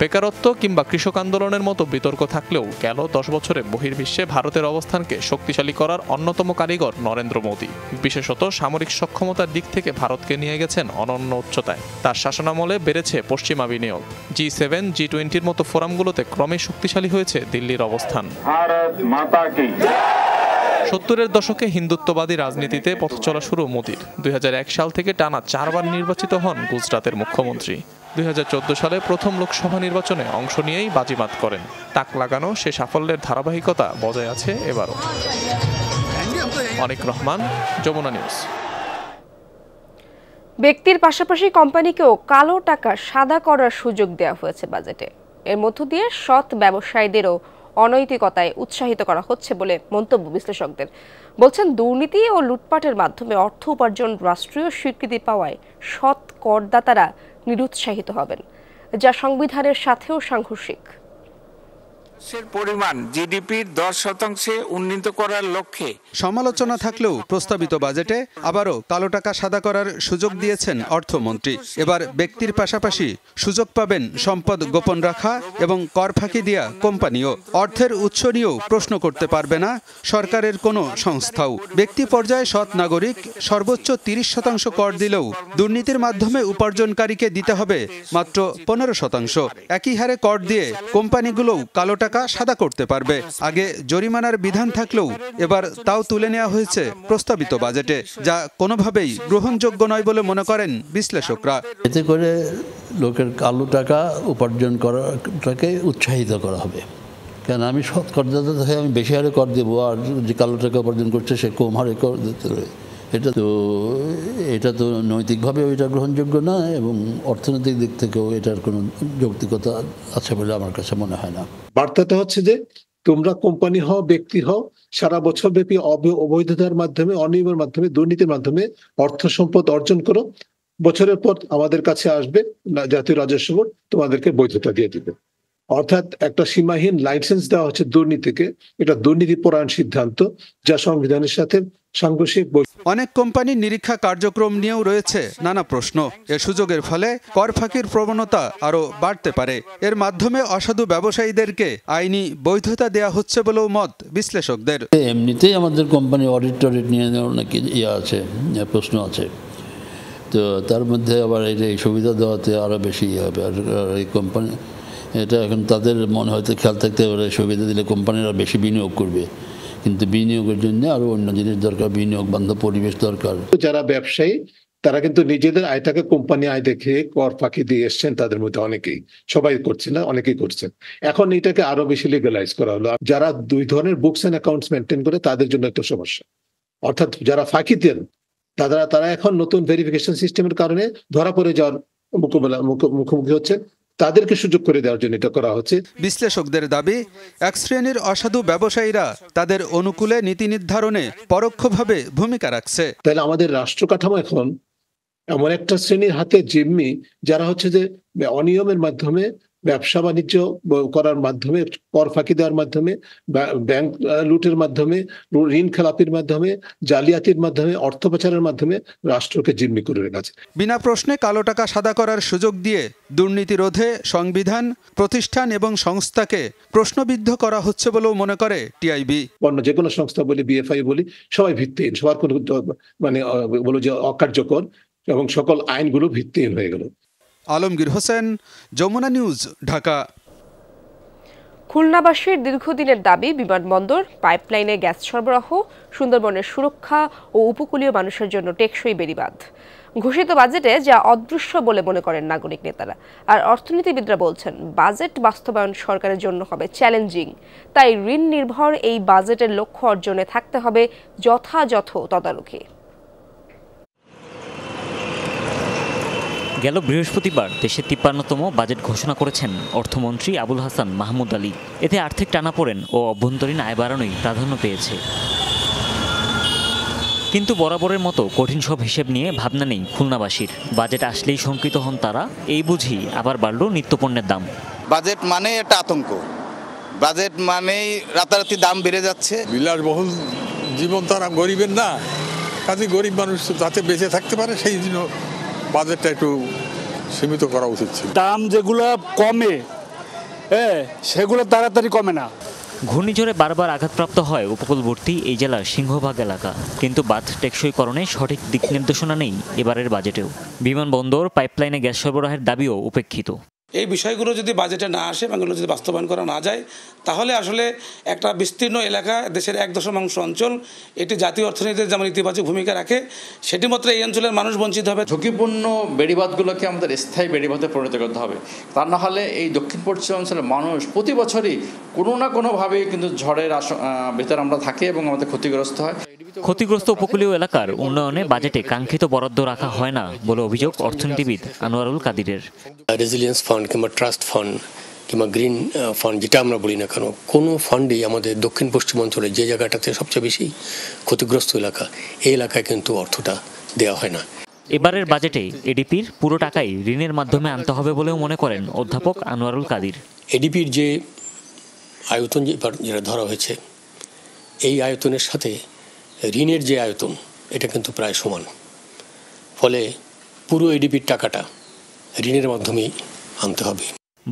বেকারত্ব কিংবা কৃষক আন্দোলনের মতো বিতর্ক থাকলেও গেল দশ বছরে বহির্বিশ্বে ভারতের অবস্থানকে শক্তিশালী করার অন্যতম কারিগর নরেন্দ্র মোদী বিশেষত সামরিক সক্ষমতার দিক থেকে ভারতকে নিয়ে গেছেন অনন্য উচ্চতায় তার শাসনামলে বেড়েছে পশ্চিমা বিনিয়োগ জি সেভেন জি টোয়েন্টির মতো ফোরামগুলোতে ক্রমে শক্তিশালী হয়েছে দিল্লির অবস্থান সত্তরের দশকে হিন্দুত্ববাদী রাজনীতিতে পথ চলা শুরু মোদির দুই সাল থেকে টানা চারবার নির্বাচিত হন গুজরাতের মুখ্যমন্ত্রী দুই সালে প্রথম লোকসভা নির্বাচনে অংশ নিয়েই বাজিমাত করেন তাক লাগানো সে সাফল্যের ধারাবাহিকতা বজায় আছে এবারও অনেক রহমান যমুনা নিউজ ব্যক্তির পাশাপাশি কোম্পানিকেও কালো টাকা সাদা করার সুযোগ দেওয়া হয়েছে বাজেটে এর মধ্য দিয়ে সৎ ব্যবসায়ীদেরও অনৈতিকতায় উৎসাহিত করা হচ্ছে বলে মন্তব্য বিশ্লেষকদের বলছেন দুর্নীতি ও লুটপাটের মাধ্যমে অর্থ উপার্জন রাষ্ট্রীয় স্বীকৃতি পাওয়ায় সৎ করদাতারা নিরুৎসাহিত হবেন যা সংবিধানের সাথেও সাংঘর্ষিক পরিমাণ জিডিপির দশ শতাংশে উন্নীত করার লক্ষ্যে সমালোচনা থাকলেও প্রস্তাবিত বাজেটে আবারও কালো টাকা সাদা করার সুযোগ দিয়েছেন অর্থমন্ত্রী এবার ব্যক্তির পাশাপাশি সুযোগ পাবেন সম্পদ গোপন রাখা এবং কর ফাঁকি দিয়া কোম্পানিও অর্থের উৎস নিয়েও প্রশ্ন করতে পারবে না সরকারের কোনো সংস্থাও ব্যক্তি পর্যায়ে সৎ নাগরিক সর্বোচ্চ তিরিশ শতাংশ কর দিলেও দুর্নীতির মাধ্যমে উপার্জনকারীকে দিতে হবে মাত্র পনেরো শতাংশ একই হারে কর দিয়ে কোম্পানিগুলোও কালো টাকা সাদা করতে পারবে আগে জরিমানার বিধান থাকলেও এবার তাও তুলে নেওয়া হয়েছে প্রস্তাবিত বাজেটে যা কোনোভাবেই গ্রহণযোগ্য নয় বলে মনে করেন বিশ্লেষকরা এতে করে লোকের কালো টাকা উপার্জন করাটাকে উৎসাহিত করা হবে কেন আমি সৎ করদাতা আমি বেশি হারে কর দেবো আর যে কালো টাকা উপার্জন করছে সে কম হারে কর দিতে রয়েছে এটা তো এটা তো নৈতিকভাবেও এটা গ্রহণযোগ্য না এবং অর্থনৈতিক দিক থেকেও এটার কোনো যৌক্তিকতা আছে বলে আমার কাছে মনে হয় না বার্তাটা হচ্ছে যে তোমরা কোম্পানি হও ব্যক্তি হও সারা বছর ব্যাপী অবৈধতার মাধ্যমে অনিয়মের মাধ্যমে দুর্নীতির মাধ্যমে অর্থ সম্পদ অর্জন করো বছরের পর আমাদের কাছে আসবে জাতীয় রাজস্ব বোর্ড তোমাদেরকে বৈধতা দিয়ে দিবে অর্থাৎ একটা সীমাহীন লাইসেন্স দেওয়া হচ্ছে দুর্নীতিকে এটা দুর্নীতি পরায়ণ সিদ্ধান্ত যা সংবিধানের সাথে অনেক কোম্পানি নিরীক্ষা কার্যক্রম নিয়েও রয়েছে নানা প্রশ্ন এ সুযোগের ফলে কর ফাঁকির প্রবণতা আরও বাড়তে পারে এর মাধ্যমে অসাধু ব্যবসায়ীদেরকে আইনি বৈধতা দেয়া হচ্ছে বলেও মত বিশ্লেষকদের এমনিতেই আমাদের কোম্পানি অডিট টডিট নিয়ে নেওয়ার নাকি ইয়ে আছে ইয়ে প্রশ্ন আছে তো তার মধ্যে আবার এই এই সুবিধা দেওয়াতে আরও বেশি ইয়ে হবে আর এই কোম্পানি এটা এখন তাদের মনে হয়তো খেয়াল থাকতে পারে সুবিধা দিলে কোম্পানিরা বেশি বিনিয়োগ করবে কিন্তু বিনিয়োগের জন্য আরো অন্য জিনিস দরকার বিনিয়োগ বান্ধব পরিবেশ দরকার যারা ব্যবসায়ী তারা কিন্তু নিজেদের আয়টাকে কোম্পানি আয় দেখে কর ফাঁকি দিয়ে এসছেন তাদের মধ্যে অনেকেই সবাই করছে না অনেকেই করছেন এখন এটাকে আরো বেশি লিগালাইজ করা হলো যারা দুই ধরনের বুকস অ্যান্ড অ্যাকাউন্টস মেনটেন করে তাদের জন্য একটা সমস্যা অর্থাৎ যারা ফাঁকি দেন তারা তারা এখন নতুন ভেরিফিকেশন সিস্টেমের কারণে ধরা পড়ে যাওয়ার মুখোমুখি হচ্ছেন তাদেরকে সুযোগ করে দেওয়ার জন্য এটা করা হচ্ছে বিশ্লেষকদের দাবি এক শ্রেণীর অসাধু ব্যবসায়ীরা তাদের অনুকূলে নীতি নির্ধারণে পরোক্ষভাবে ভূমিকা রাখছে তাহলে আমাদের রাষ্ট্র কাঠামো এখন এমন একটা শ্রেণীর হাতে জিম্মি যারা হচ্ছে যে অনিয়মের মাধ্যমে ব্যবসা বাণিজ্য করার মাধ্যমে কর ফাঁকি দেওয়ার মাধ্যমে ব্যাংক লুটের মাধ্যমে ঋণ খেলাপির মাধ্যমে জালিয়াতির মাধ্যমে অর্থ পাচারের মাধ্যমে রাষ্ট্রকে জিম্মি করে রেখেছে বিনা প্রশ্নে কালো টাকা সাদা করার সুযোগ দিয়ে দুর্নীতি রোধে সংবিধান প্রতিষ্ঠান এবং সংস্থাকে প্রশ্নবিদ্ধ করা হচ্ছে বলেও মনে করে টিআইবি অন্য যে কোনো সংস্থা বলি বিএফআই বলি সবাই ভিত্তিহীন সবার কোনো মানে বলো যে অকার্যকর এবং সকল আইনগুলো ভিত্তিহীন হয়ে গেল আলমগীর হোসেন যমুনা নিউজ ঢাকা খুলনাবাসীর দীর্ঘদিনের দাবি বিমানবন্দর পাইপলাইনে গ্যাস সরবরাহ সুন্দরবনের সুরক্ষা ও উপকূলীয় মানুষের জন্য টেকসই বেড়িবাঁধ ঘোষিত বাজেটে যা অদৃশ্য বলে মনে করেন নাগরিক নেতারা আর অর্থনীতিবিদরা বলছেন বাজেট বাস্তবায়ন সরকারের জন্য হবে চ্যালেঞ্জিং তাই ঋণ নির্ভর এই বাজেটের লক্ষ্য অর্জনে থাকতে হবে যথাযথ তদারকি গেল বৃহস্পতিবার দেশের তিপ্পান্নতম বাজেট ঘোষণা করেছেন অর্থমন্ত্রী আবুল হাসান মাহমুদ আলী এতে আর্থিক টানাপোড়েন ও অভ্যন্তরীণ আয় বাড়ানোই প্রাধান্য পেয়েছে কিন্তু বরাবরের মতো কঠিন সব হিসেব নিয়ে ভাবনা নেই খুলনাবাসীর বাজেট আসলেই শঙ্কিত হন তারা এই বুঝি আবার বাড়ল নিত্যপণ্যের দাম বাজেট মানে একটা আতঙ্ক বাজেট মানেই রাতারাতি দাম বেড়ে যাচ্ছে বিলাসবহুল জীবন তারা গরিবের না কাজে গরিব মানুষ তাতে বেঁচে থাকতে পারে সেই জন্য বাজেটটা একটু সীমিত করা উচিত ছিল দাম যেগুলো কমে হ্যাঁ সেগুলো তাড়াতাড়ি কমে না ঘূর্ণিঝড়ে বারবার আঘাতপ্রাপ্ত হয় উপকূলবর্তী এই জেলার সিংহভাগ এলাকা কিন্তু বাঁধ টেকসইকরণে সঠিক দিক নির্দেশনা নেই এবারের বাজেটেও বিমানবন্দর পাইপলাইনে গ্যাস সরবরাহের দাবিও উপেক্ষিত এই বিষয়গুলো যদি বাজেটে না আসে এবং এগুলো যদি বাস্তবায়ন করা না যায় তাহলে আসলে একটা বিস্তীর্ণ এলাকা দেশের এক দশমাংশ অঞ্চল এটি জাতীয় অর্থনীতিতে যেমন ইতিবাচক ভূমিকা রাখে সেটি মাত্র এই অঞ্চলের মানুষ বঞ্চিত হবে ঝুঁকিপূর্ণ বেড়িবাদগুলোকে আমাদের স্থায়ী বেড়িবাদে পরিণত করতে হবে তা না হলে এই দক্ষিণ পশ্চিম অঞ্চলের মানুষ প্রতি বছরই কোনো না কোনোভাবেই কিন্তু ঝড়ের আস ভিতরে আমরা থাকি এবং আমাদের ক্ষতিগ্রস্ত হয় ক্ষতিগ্রস্ত উপকূলীয় এলাকার উন্নয়নে বাজেটে কাঙ্ক্ষিত বরাদ্দ রাখা হয় না বলে অভিযোগ অর্থনীতিবিদ আনোয়ারুল কাদিরের রেজিলিয়েন্স ফান্ড কিংবা ট্রাস্ট ফান্ড কিংবা গ্রিন ফান্ড uh, যেটা আমরা বলি না কেন কোনো ফান্ডেই আমাদের দক্ষিণ পশ্চিম অঞ্চলে যে জায়গাটাতে সবচেয়ে বেশি ক্ষতিগ্রস্ত এলাকা এই এলাকায় কিন্তু অর্থটা দেওয়া হয় না এবারের বাজেটে এডিপির পুরো টাকাই ঋণের মাধ্যমে আনতে হবে বলেও মনে করেন অধ্যাপক আনোয়ারুল কাদির এডিপির যে আয়তন যেটা ধরা হয়েছে এই আয়তনের সাথে ঋণের যে আয়তন এটা কিন্তু প্রায় সমান ফলে পুরো এডিপির টাকাটা ঋণের মাধ্যমেই আনতে হবে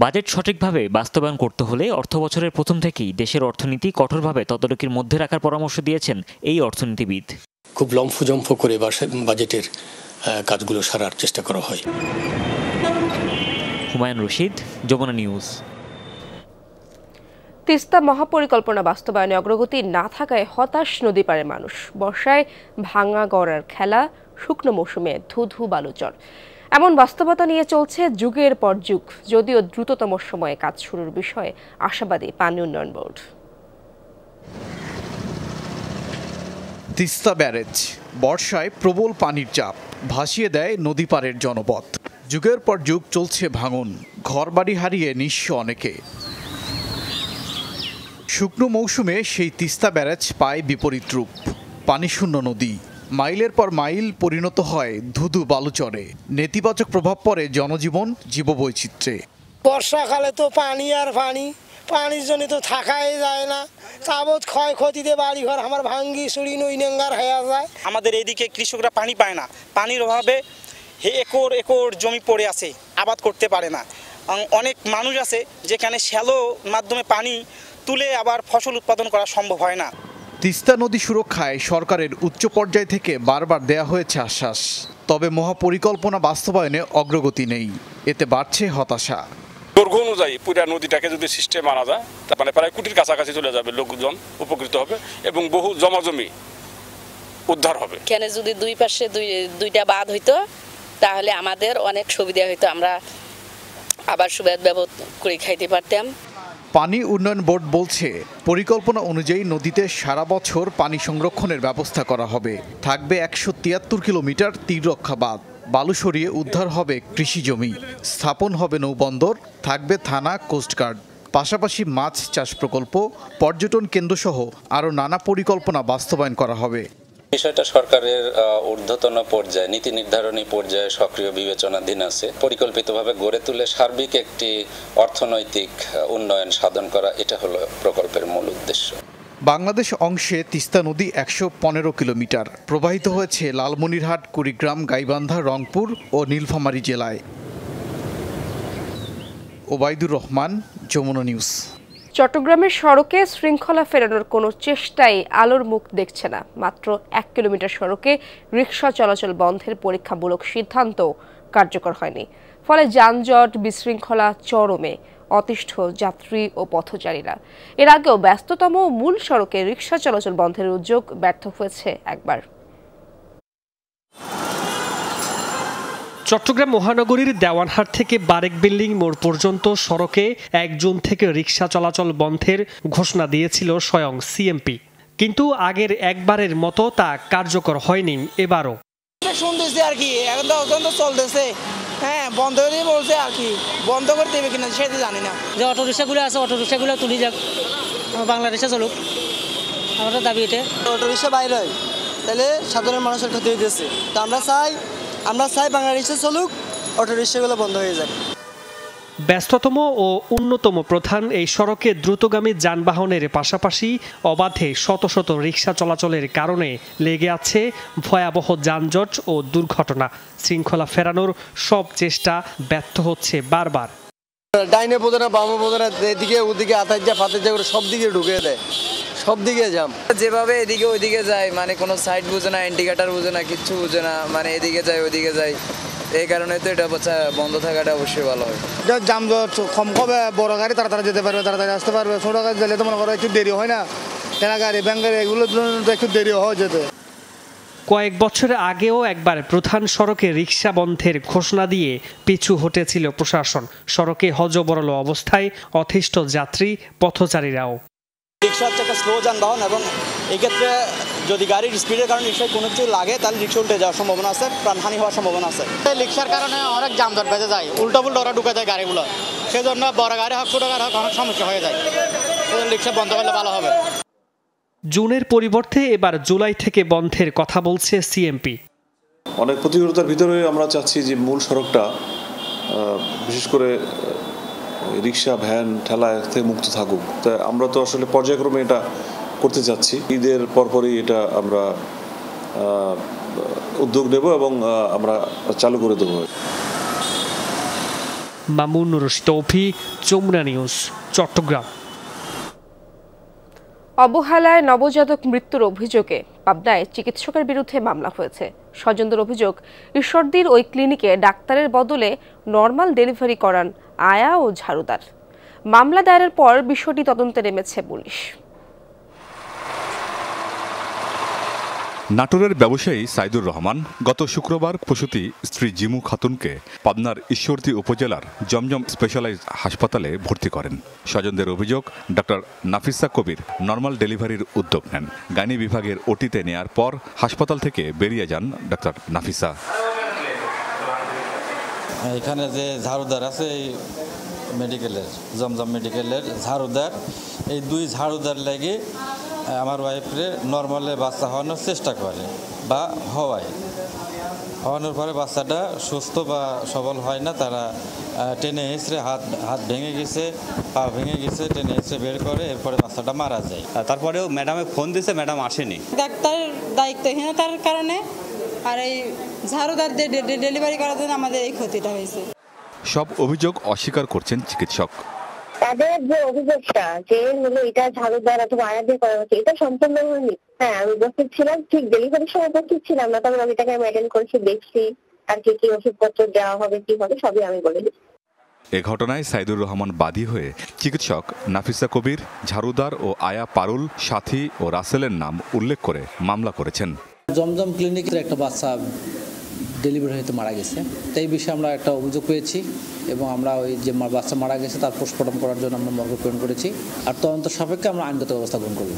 বাজেট সঠিকভাবে বাস্তবায়ন করতে হলে অর্থ বছরের প্রথম থেকেই দেশের অর্থনীতি কঠোরভাবে তদারকির মধ্যে রাখার পরামর্শ দিয়েছেন এই অর্থনীতিবিদ খুব লম্ফজম্ফ করে বাজেটের কাজগুলো সারার চেষ্টা করা হয় হুমায়ুন রশিদ যমুনা নিউজ তিস্তা মহাপরিকল্পনা বাস্তবায়নে অগ্রগতি না থাকায় হতাশ নদী পারে মানুষ বর্ষায় ভাঙা গড়ার খেলা শুকনো মৌসুমে ধুধু বালুচর এমন বাস্তবতা নিয়ে চলছে যুগের পর যুগ যদিও দ্রুততম সময়ে কাজ শুরুর বিষয়ে আশাবাদী পানি উন্নয়ন বোর্ড তিস্তা ব্যারেজ বর্ষায় প্রবল পানির চাপ ভাসিয়ে দেয় নদী পারের জনপথ যুগের পর যুগ চলছে ভাঙন ঘরবাড়ি হারিয়ে নিঃস্ব অনেকে শুকনো মৌসুমে সেই তিস্তা ব্যারাজ পায় বিপরীত রূপ পানিশূন্য নদী মাইলের পর মাইল পরিণত হয় ধুধু বালুচরে নেতিবাচক প্রভাব পড়ে জনজীবন জীববৈচিত্র্যে বর্ষাকালে তো পানি আর পানি পানির জন্য তো থাকাই যায় না যাবৎ ক্ষয়ক্ষতিতে বাড়িঘর আমার ভাঙ্গি সুড়ি নই নেঙ্গার হয়ে যায় আমাদের এদিকে কৃষকরা পানি পায় না পানির অভাবে একর একর জমি পড়ে আছে আবাদ করতে পারে না অনেক মানুষ আছে যেখানে শ্যালো মাধ্যমে পানি তুলে আবার ফসল উৎপাদন করা সম্ভব হয় না তিস্তা নদী সুরক্ষায় সরকারের উচ্চ পর্যায় থেকে বারবার দেয়া হয়েছে আশ্বাস তবে মহাপরিকল্পনা বাস্তবায়নে অগ্রগতি নেই এতে বাড়ছে হতাশা দৈর্ঘ্য অনুযায়ী পুরা নদীটাকে যদি সিস্টেম আনা যায় তার মানে প্রায় কুটির কাছাকাছি চলে যাবে লোকজন উপকৃত হবে এবং বহু জমাজমি উদ্ধার হবে কেন যদি দুই পাশে দুই দুইটা বাদ হইতো তাহলে আমাদের অনেক সুবিধা হইতো আমরা আবার সুবিধা ব্যবহার করে খাইতে পারতাম পানি উন্নয়ন বোর্ড বলছে পরিকল্পনা অনুযায়ী নদীতে সারা বছর পানি সংরক্ষণের ব্যবস্থা করা হবে থাকবে একশো তিয়াত্তর কিলোমিটার তীর রক্ষা বাঁধ বালু সরিয়ে উদ্ধার হবে কৃষি জমি স্থাপন হবে নৌবন্দর থাকবে থানা কোস্টগার্ড পাশাপাশি মাছ চাষ প্রকল্প পর্যটন কেন্দ্রসহ আরও নানা পরিকল্পনা বাস্তবায়ন করা হবে বিষয়টা সরকারের ঊর্ধ্বতন পর্যায়ে নীতি নির্ধারণী পর্যায়ে সক্রিয় বিবেচনাধীন আছে পরিকল্পিতভাবে গড়ে তুলে সার্বিক একটি অর্থনৈতিক উন্নয়ন সাধন করা এটা হলো প্রকল্পের মূল উদ্দেশ্য বাংলাদেশ অংশে তিস্তা নদী একশো পনেরো কিলোমিটার প্রবাহিত হয়েছে লালমনিরহাট কুড়িগ্রাম গাইবান্ধা রংপুর ও নীলফামারী জেলায় ওবায়দুর রহমান যমুনা নিউজ চট্টগ্রামের সড়কে শৃঙ্খলা ফেরানোর কোনো চেষ্টাই আলোর মুখ দেখছে না মাত্র এক কিলোমিটার সড়কে রিক্সা চলাচল বন্ধের পরীক্ষামূলক সিদ্ধান্ত কার্যকর হয়নি ফলে যানজট বিশৃঙ্খলা চরমে অতিষ্ঠ যাত্রী ও পথচারীরা এর আগেও ব্যস্ততম মূল সড়কে রিক্সা চলাচল বন্ধের উদ্যোগ ব্যর্থ হয়েছে একবার চট্টগ্রাম মহানগরীর দেওয়ানহাট থেকে বারেক বিল্ডিং মোড় পর্যন্ত সড়কে এক জুন থেকে রিক্সা চলাচল বন্ধের ঘোষণা দিয়েছিল স্বয়ং সিএমপি কিন্তু আগের একবারের মতো তা কার্যকর হয়নি এবারও শুনতেছি আর কি এখন তো অত্যন্ত চলতেছে হ্যাঁ বন্ধ করে বলছে আর কি বন্ধ করে দেবে কিনা সেটা জানি না যে অটো রিক্সাগুলো আছে অটো রিক্সাগুলো তুলি যাক বাংলাদেশে চলুক আমাদের দাবি এটা অটো রিক্সা বাইরে হয় তাহলে সাধারণ মানুষের ক্ষতি হইতেছে তো আমরা চাই আমরা চাই বাংলা রিক্সা চলুক অটো রিক্সাগুলো বন্ধ হয়ে যাক ব্যস্ততম ও অন্যতম প্রধান এই সড়কে দ্রুতগামী যানবাহনের পাশাপাশি অবাধে শত শত রিক্সা চলাচলের কারণে লেগে আছে ভয়াবহ যানজট ও দুর্ঘটনা শৃঙ্খলা ফেরানোর সব চেষ্টা ব্যর্থ হচ্ছে বারবার ডাইনে বোধনা না বামে এদিকে ওদিকে আতার যা করে সব দিকে ঢুকে দেয় সব দিকে জাম যেভাবে এদিকে ওইদিকে যায় মানে কোনো সাইড বুঝে না ইন্ডিকেটার বুঝে না কিচ্ছু বুঝে না মানে এদিকে যায় ওইদিকে যায় এই কারণে তো এটা বন্ধ থাকাটা অবশ্যই ভালো হয় এটা জাম কম কবে বড় গাড়ি তাড়াতাড়ি যেতে পারবে তাড়াতাড়ি আসতে পারবে ছোটো গাড়ি গেলে তো মনে করো একটু দেরি হয় না কেনা গাড়ি ব্যাংকের এগুলোর জন্য একটু দেরি হয় যেতে কয়েক বছর আগেও একবার প্রধান সড়কে রিক্সা বন্ধের ঘোষণা দিয়ে পিছু হটেছিল প্রশাসন সড়কে হজবরল অবস্থায় অথেষ্ট যাত্রী পথচারীরাও রিক্সা হচ্ছে একটা স্লো যানবাহন এবং এক্ষেত্রে যদি গাড়ির স্পিডের কারণে রিক্সায় কোনো কিছু লাগে তাহলে রিক্সা উল্টে যাওয়ার সম্ভাবনা আছে প্রাণহানি হওয়ার সম্ভাবনা আছে রিক্সার কারণে অনেক ধর বেঁধে যায় উল্টো পুল্টো ওরা ঢুকে যায় গাড়িগুলো সেজন্য বড় গাড়ি হোক ছোটো গাড়ি হোক অনেক সমস্যা হয়ে যায় রিক্সা বন্ধ করলে ভালো হবে জুনের পরিবর্তে এবার জুলাই থেকে বন্ধের কথা বলছে সিএমপি অনেক প্রতিকূলতার ভিতরে আমরা চাচ্ছি যে মূল সড়কটা বিশেষ করে রিক্সা ভ্যান ঠেলা থেকে মুক্ত থাকুক তা আমরা তো আসলে পর্যায়ক্রমে এটা করতে চাচ্ছি ঈদের পরপরই এটা আমরা উদ্যোগ নেব এবং আমরা চালু করে দেবো মামুন রশিদ অফি যমুনা নিউজ চট্টগ্রাম অবহেলায় নবজাতক মৃত্যুর অভিযোগে পাবনায় চিকিৎসকের বিরুদ্ধে মামলা হয়েছে স্বজনদের অভিযোগ ঈশ্বরদীর ওই ক্লিনিকে ডাক্তারের বদলে নর্মাল ডেলিভারি করান আয়া ও ঝাড়ুদার মামলা দায়েরের পর বিষয়টি তদন্তে নেমেছে পুলিশ নাটোরের ব্যবসায়ী সাইদুর রহমান গত শুক্রবার প্রসূতি স্ত্রী জিমু খাতুনকে পাবনার ঈশ্বরদী উপজেলার জমজম স্পেশালাইজ হাসপাতালে ভর্তি করেন স্বজনদের অভিযোগ ডক্টর নাফিসা কবির নর্মাল ডেলিভারির উদ্যোগ নেন গাইনি বিভাগের ওটিতে নেয়ার পর হাসপাতাল থেকে বেরিয়ে যান ডক্টর নাফিসা এখানে যে ঝাড়ুদার আছে মেডিকেলের জমজম মেডিকেলের ঝাড়ুদার এই দুই ঝাড়ুদার লেগে আমার ওয়াইফরে নর্মালে বাচ্চা হওয়ানোর চেষ্টা করে বা হওয়ায় হওয়ানোর পরে বাচ্চাটা সুস্থ বা সবল হয় না তারা টেনে হেঁচড়ে হাত হাত ভেঙে গেছে পা ভেঙে গেছে টেনে হেঁচড়ে বের করে এরপরে বাচ্চাটা মারা যায় তারপরেও ম্যাডামে ফোন দিয়েছে ম্যাডাম আসেনি ডাক্তার দায়িত্বহীনতার কারণে আর এই ঝাড়ুদার ডেলিভারি করার জন্য আমাদের এই ক্ষতিটা হয়েছে সব অভিযোগ অস্বীকার করছেন চিকিৎসক তাদের যে অভিযোগটা যে হলো এটা ঝাড়ু দ্বারা অথবা দিয়ে করা হচ্ছে এটা সম্পূর্ণ হয়নি হ্যাঁ আমি উপস্থিত ছিলাম ঠিক ডেলিভারির সময় উপস্থিত ছিলাম না তবে আমি এটাকে করেছি দেখছি আর কি কি ওষুধপত্র দেওয়া হবে কি হবে সবই আমি বলে দিচ্ছি এ ঘটনায় সাইদুর রহমান বাদী হয়ে চিকিৎসক নাফিসা কবির ঝাড়ুদার ও আয়া পারুল সাথী ও রাসেলের নাম উল্লেখ করে মামলা করেছেন জমজম ক্লিনিকের একটা বাচ্চা ডেলিভারি হয়তো মারা গেছে তো এই বিষয়ে আমরা একটা অভিযোগ পেয়েছি এবং আমরা ওই যে বাচ্চা মারা গেছে তার পোস্টমর্টম করার জন্য আমরা মর্গ প্রেরণ করেছি আর তদন্ত সাপেক্ষে আমরা আইনগত ব্যবস্থা গ্রহণ করব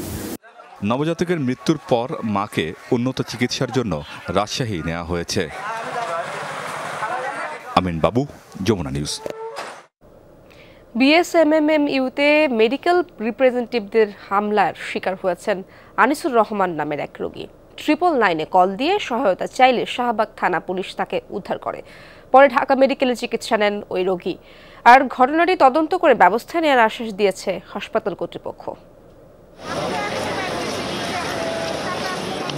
নবজাতকের মৃত্যুর পর মাকে উন্নত চিকিৎসার জন্য রাজশাহী নেওয়া হয়েছে আমিন বাবু যমুনা নিউজ বিএসএমএমএম ইউতে মেডিকেল রিপ্রেজেন্টেটিভদের হামলার শিকার হয়েছেন আনিসুর রহমান নামের এক রোগী ট্রিপল নাইনে কল দিয়ে সহায়তা চাইলে শাহবাগ থানা পুলিশ তাকে উদ্ধার করে পরে ঢাকা মেডিকেলে চিকিৎসা নেন ওই রোগী আর ঘটনাটি তদন্ত করে ব্যবস্থা নেওয়ার আশ্বাস দিয়েছে হাসপাতাল কর্তৃপক্ষ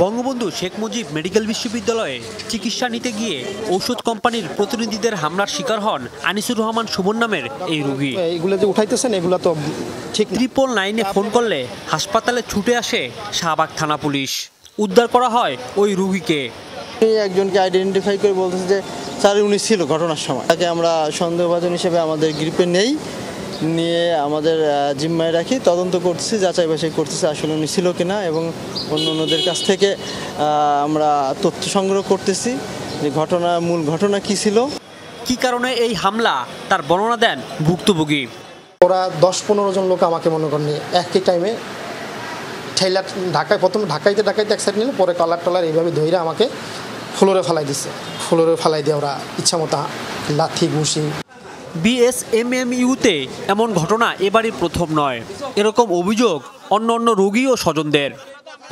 বঙ্গবন্ধু শেখ মুজিব মেডিকেল বিশ্ববিদ্যালয়ে চিকিৎসা নিতে গিয়ে ঔষধ কোম্পানির প্রতিনিধিদের হামলার শিকার হন আনিসুর রহমান সুমন নামের এই রোগী এগুলো যে উঠাইতেছেন এগুলো তো ঠিক ত্রিপল নাইনে ফোন করলে হাসপাতালে ছুটে আসে শাহবাগ থানা পুলিশ উদ্ধার করা হয় ওই রুগীকে একজনকে আইডেন্টিফাই করে বলতেছে যে স্যার উনি ছিল ঘটনার সময় তাকে আমরা সন্দেহভাজন হিসেবে আমাদের গ্রিপে নেই নিয়ে আমাদের জিম্মায় রাখি তদন্ত করছি যাচাই বাছাই করতেছি আসলে উনি ছিল কিনা এবং অন্য অন্যদের কাছ থেকে আমরা তথ্য সংগ্রহ করতেছি যে ঘটনা মূল ঘটনা কি ছিল কি কারণে এই হামলা তার বর্ণনা দেন ভুক্তভোগী ওরা দশ পনেরো জন লোক আমাকে মনে করেনি একই টাইমে ঠেলা ঢাকায় প্রথম ঢাকাইতে ঢাকাইতে এক সাইড নিল পরে কলার টলার এইভাবে ধৈরে আমাকে ফ্লোরে ফালাই দিছে ফ্লোরে ফালাই দিয়ে ওরা ইচ্ছা মতো লাথি ঘুষি বিএসএমএমইউতে এমন ঘটনা এবারই প্রথম নয় এরকম অভিযোগ অন্য অন্য রোগী ও স্বজনদের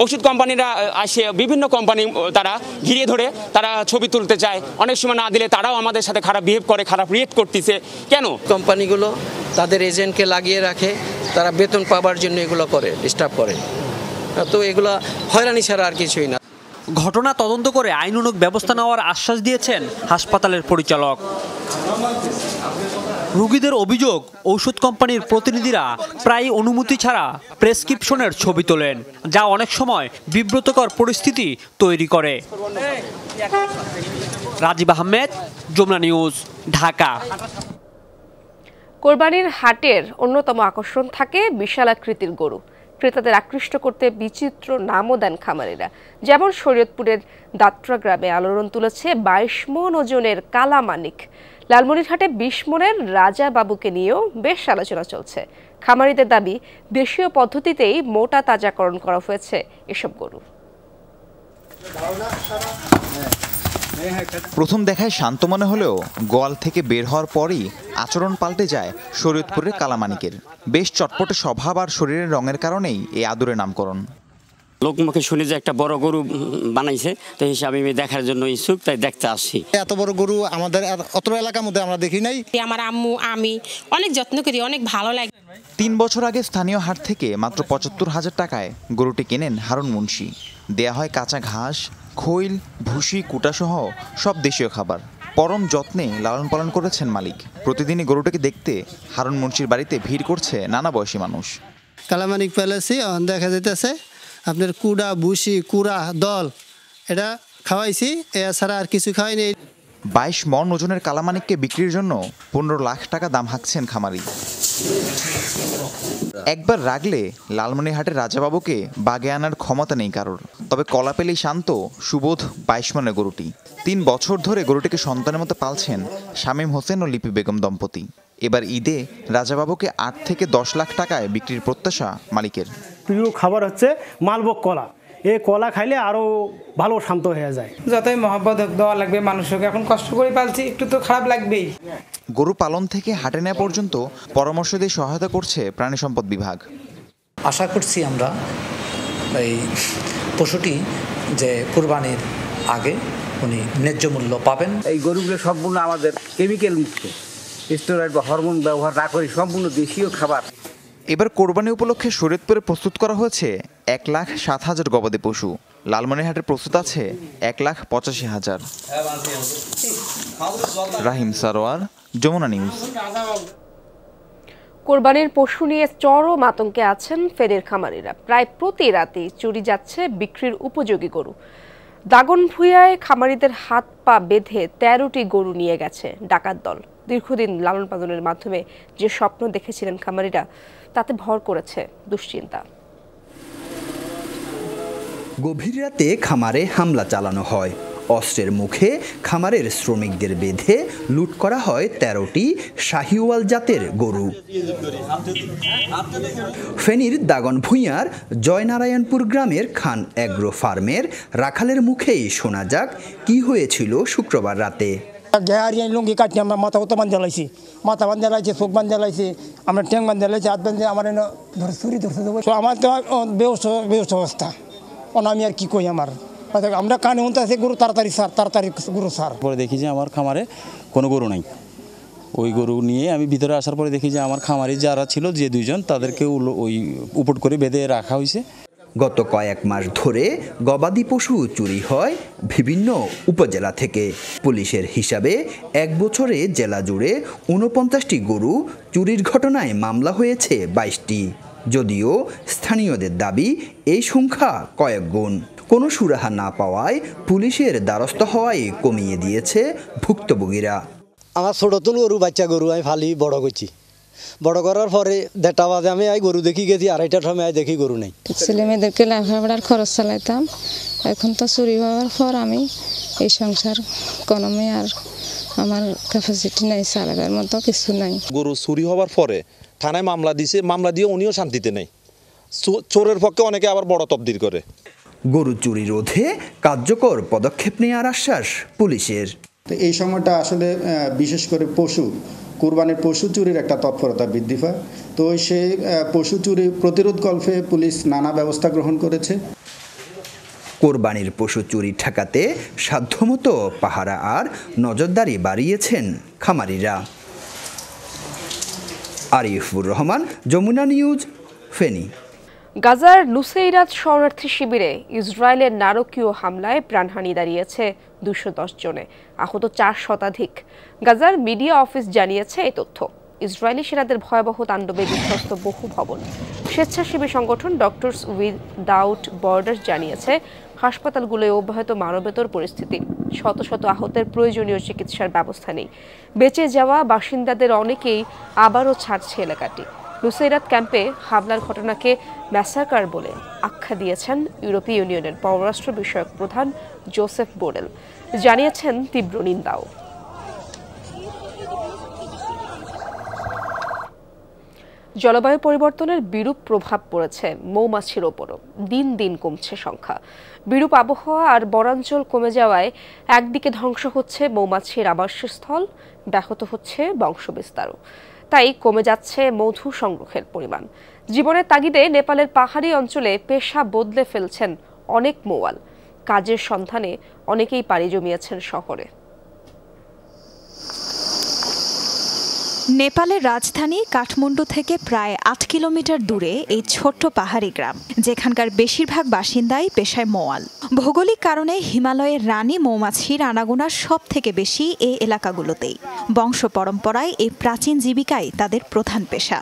ওষুধ কোম্পানিরা আসে বিভিন্ন কোম্পানি তারা ঘিরে ধরে তারা ছবি তুলতে চায় অনেক সময় না দিলে তারাও আমাদের সাথে খারাপ বিহেভ করে খারাপ রিয়েক্ট করতেছে কেন কোম্পানিগুলো তাদের এজেন্টকে লাগিয়ে রাখে তারা বেতন পাবার জন্য এগুলো করে ডিস্টার্ব করে তো এগুলো হয়রানি ছাড়া আর কিছুই না ঘটনা তদন্ত করে আইনানুগ ব্যবস্থা নেওয়ার আশ্বাস দিয়েছেন হাসপাতালের পরিচালক রোগীদের অভিযোগ ঔষধ কোম্পানির প্রতিনিধিরা প্রায় অনুমতি ছাড়া প্রেসক্রিপশনের ছবি তোলেন যা অনেক সময় বিব্রতকর পরিস্থিতি তৈরি করে রাজীব আহমেদ যমুনা নিউজ ঢাকা কোরবানির হাটের অন্যতম আকর্ষণ থাকে বিশালাকৃতির গরু ক্রেতাদের আকৃষ্ট করতে বিচিত্র নামও দেন খামারিরা যেমন শরীয়তপুরের দাত্রা গ্রামে আলোড়ন তুলেছে বাইশ মন ওজনের কালামানিক লালমনিরহাটে বিশ মনের রাজা বাবুকে নিয়েও বেশ আলোচনা চলছে খামারিদের দাবি দেশীয় পদ্ধতিতেই মোটা তাজাকরণ করা হয়েছে এসব গরু প্রথম দেখায় শান্ত মনে হলেও গোয়াল থেকে বের হওয়ার পরই আচরণ পাল্টে যায় শরীয়তপুরের কালামানিকের বেশ চটপটে স্বভাব আর শরীরের রঙের কারণেই এই আদুরে নামকরণ লোকমুখে শুনে যে একটা বড় গরু বানাইছে তো হিসাবে আমি দেখার জন্য ইচ্ছুক তাই দেখতে আসছি এত বড় গরু আমাদের অত এলাকার মধ্যে আমরা দেখি নাই আমার আম্মু আমি অনেক যত্ন করি অনেক ভালো লাগে তিন বছর আগে স্থানীয় হাট থেকে মাত্র পঁচাত্তর হাজার টাকায় গরুটি কেনেন হারুন মুন্সি দেয়া হয় কাঁচা ঘাস খৈল ভুসি কুটাসহ সব দেশীয় খাবার পরম যত্নে লালন পালন করেছেন মালিক প্রতিদিনই গরুটাকে দেখতে হারুন মুন্সির বাড়িতে ভিড় করছে নানা বয়সী মানুষ কালামানিক প্যালেসে দেখা যেতেছে আপনার কুড়া ভুসি কুড়া দল এটা খাওয়াইছি এছাড়া আর কিছু খাওয়াইনি বাইশ মন ওজনের কালামানিককে বিক্রির জন্য পনেরো লাখ টাকা দাম হাঁকছেন খামারি একবার রাগলে লালমনিহাটের রাজাবাবুকে বাগে আনার ক্ষমতা নেই কারোর তবে কলা পেলেই শান্ত সুবোধ বাইশ মনের গরুটি তিন বছর ধরে গরুটিকে সন্তানের মতো পালছেন শামীম হোসেন ও লিপি বেগম দম্পতি এবার ঈদে রাজাবাবুকে আট থেকে দশ লাখ টাকায় বিক্রির প্রত্যাশা মালিকের প্রিয় খাবার হচ্ছে মালবক কলা এই কলা খাইলে আরও ভালো শান্ত হয়ে যায় যতই মহব্বত দেওয়া লাগবে মানুষকে এখন কষ্ট করে পালছি একটু তো খারাপ লাগবেই গরু পালন থেকে হাটে নেওয়া পর্যন্ত পরামর্শ দিয়ে সহায়তা করছে প্রাণী সম্পদ বিভাগ আশা করছি আমরা এই পশুটি যে কুরবানির আগে উনি ন্যায্য মূল্য পাবেন এই গরুগুলো সম্পূর্ণ আমাদের কেমিক্যাল মুক্ত স্টোরাইড বা হরমোন ব্যবহার না করে সম্পূর্ণ দেশীয় খাবার এবার কোরবানি উপলক্ষে শরীয়তপুরে প্রস্তুত করা হয়েছে এক লাখ সাত হাজার গবাদি পশু লালমনিরহাটে প্রস্তুত আছে এক লাখ পঁচাশি হাজার রাহিম সারোয়ার যমুনা নিউজ কোরবানির পশু নিয়ে চরম আতঙ্কে আছেন ফেরের খামারিরা প্রায় প্রতি রাতে চুরি যাচ্ছে বিক্রির উপযোগী গরু দাগন ভুইয়ায় খামারিদের হাত পা বেঁধে তেরোটি গরু নিয়ে গেছে ডাকাত দল দীর্ঘদিন লালন পালনের মাধ্যমে যে স্বপ্ন দেখেছিলেন খামারিরা তাতে ভর করেছে দুশ্চিন্তা গভীর রাতে খামারে হামলা চালানো হয় অস্ত্রের মুখে খামারের শ্রমিকদের বেঁধে লুট করা হয় তেরোটি শাহিওয়াল জাতের গরু ফেনীর দাগন ভুঁইয়ার জয়নারায়ণপুর গ্রামের খান অ্যাগ্রো ফার্মের রাখালের মুখেই শোনা যাক কি হয়েছিল শুক্রবার রাতে ঘেয়ারি লুঙ্গি কাটি আমরা মাথা উতো বান্ধে লাইছি মাথা বান্ধে লাইছি চোখ বান্ধে লাইছি আমরা ট্যাং বান্ধে লাইছি হাত বান্ধে আমার ধরে চুরি ধরছে দেবো আমার তো ব্যবস্থা ব্যবস্থা অবস্থা ওনা আমি আর কি কই আমার আচ্ছা, আমরা কানে উনতে আছি গরু তাড়াতাড়ি সার তাড়াতাড়ি গরু সার পরে দেখি যে আমার খামারে কোনো গরু নাই ওই গরু নিয়ে আমি ভিতরে আসার পরে দেখি যে আমার খামারে যারা ছিল যে দুইজন তাদেরকে ওই উপট করে বেঁধে রাখা হয়েছে গত কয়েক মাস ধরে গবাদি পশু চুরি হয় বিভিন্ন উপজেলা থেকে পুলিশের হিসাবে এক বছরে জেলা জুড়ে উনপঞ্চাশটি গরু চুরির ঘটনায় মামলা হয়েছে বাইশটি যদিও স্থানীয়দের দাবি এই সংখ্যা কয়েক গুণ কোনো সুরাহা না পাওয়ায় পুলিশের দ্বারস্থ হওয়ায় কমিয়ে দিয়েছে ভুক্তভোগীরা আমার ছোটো তো গরু বাচ্চা গরু আমি ফালি বড় করছি বড় করার পরে দেড়টা বাজে আমি আই গরু দেখি গেছি আড়াইটার সময় আই দেখি গরু নেই ছেলে মেয়েদেরকে লেখাপড়ার খরচ চালাইতাম এখন তো চুরি হওয়ার পর আমি এই সংসার কলমে আর আমার ক্যাপাসিটি নাই চালাবার মতো কিছু নাই গরু চুরি হওয়ার পরে থানায় মামলা দিছে মামলা দিয়ে উনিও শান্তিতে নেই চোরের পক্ষে অনেকে আবার বড় তবদির করে গরু চুরি রোধে কার্যকর পদক্ষেপ নেওয়ার আশ্বাস পুলিশের তো এই সময়টা আসলে বিশেষ করে পশু কুরবানির পশু চুরির একটা তৎপরতা বৃদ্ধি পায় তো সেই পশু চুরি প্রতিরোধ গল্পে পুলিশ নানা ব্যবস্থা গ্রহণ করেছে কোরবানির পশু চুরি ঠেকাতে সাধ্যমতো পাহারা আর নজরদারি বাড়িয়েছেন খামারিরা আরিফুর রহমান যমুনা নিউজ ফেনী গাজার লুসেইরাত শরণার্থী শিবিরে ইসরায়েলের নারকীয় হামলায় প্রাণহানি দাঁড়িয়েছে দুশো দশ জনে আহত চার শতাধিক গাজার মিডিয়া অফিস জানিয়েছে এই তথ্য ইসরায়েলি সেনাদের ভয়াবহ তাণ্ডবে বিধ্বস্ত বহু ভবন স্বেচ্ছাসেবী সংগঠন ডক্টরস উইদাউট বর্ডার জানিয়েছে হাসপাতালগুলোয় অব্যাহত মানবেতর পরিস্থিতি শত শত আহতের প্রয়োজনীয় চিকিৎসার ব্যবস্থা নেই বেঁচে যাওয়া বাসিন্দাদের অনেকেই আবারও ছাড়ছে এলাকাটি লুসাইরাত ক্যাম্পে হামলার ঘটনাকে ম্যাসাকার বলে আখ্যা দিয়েছেন ইউরোপীয় ইউনিয়নের পররাষ্ট্র বিষয়ক প্রধান জোসেফ বোরেল জানিয়েছেন তীব্র নিন্দাও জলবায়ু পরিবর্তনের বিরূপ প্রভাব পড়েছে মৌমাছির ওপরও দিন দিন কমছে সংখ্যা বিরূপ আবহাওয়া আর বনাঞ্চল কমে যাওয়ায় একদিকে ধ্বংস হচ্ছে মৌমাছির আবাসস্থল ব্যাহত হচ্ছে বংশবিস্তারও তাই কমে যাচ্ছে মধু সংগ্রহের পরিমাণ জীবনের তাগিদে নেপালের পাহাড়ি অঞ্চলে পেশা বদলে ফেলছেন অনেক মোয়াল কাজের সন্ধানে অনেকেই পাড়ি জমিয়েছেন শহরে নেপালের রাজধানী কাঠমান্ডু থেকে প্রায় আট কিলোমিটার দূরে এই ছোট্ট পাহাড়ি গ্রাম যেখানকার বেশিরভাগ বাসিন্দাই পেশায় মোয়াল ভৌগোলিক কারণে হিমালয়ের রানী মৌমাছির আনাগোনা সব থেকে বেশি এই এলাকাগুলোতেই বংশ পরম্পরায় এই প্রাচীন জীবিকাই তাদের প্রধান পেশা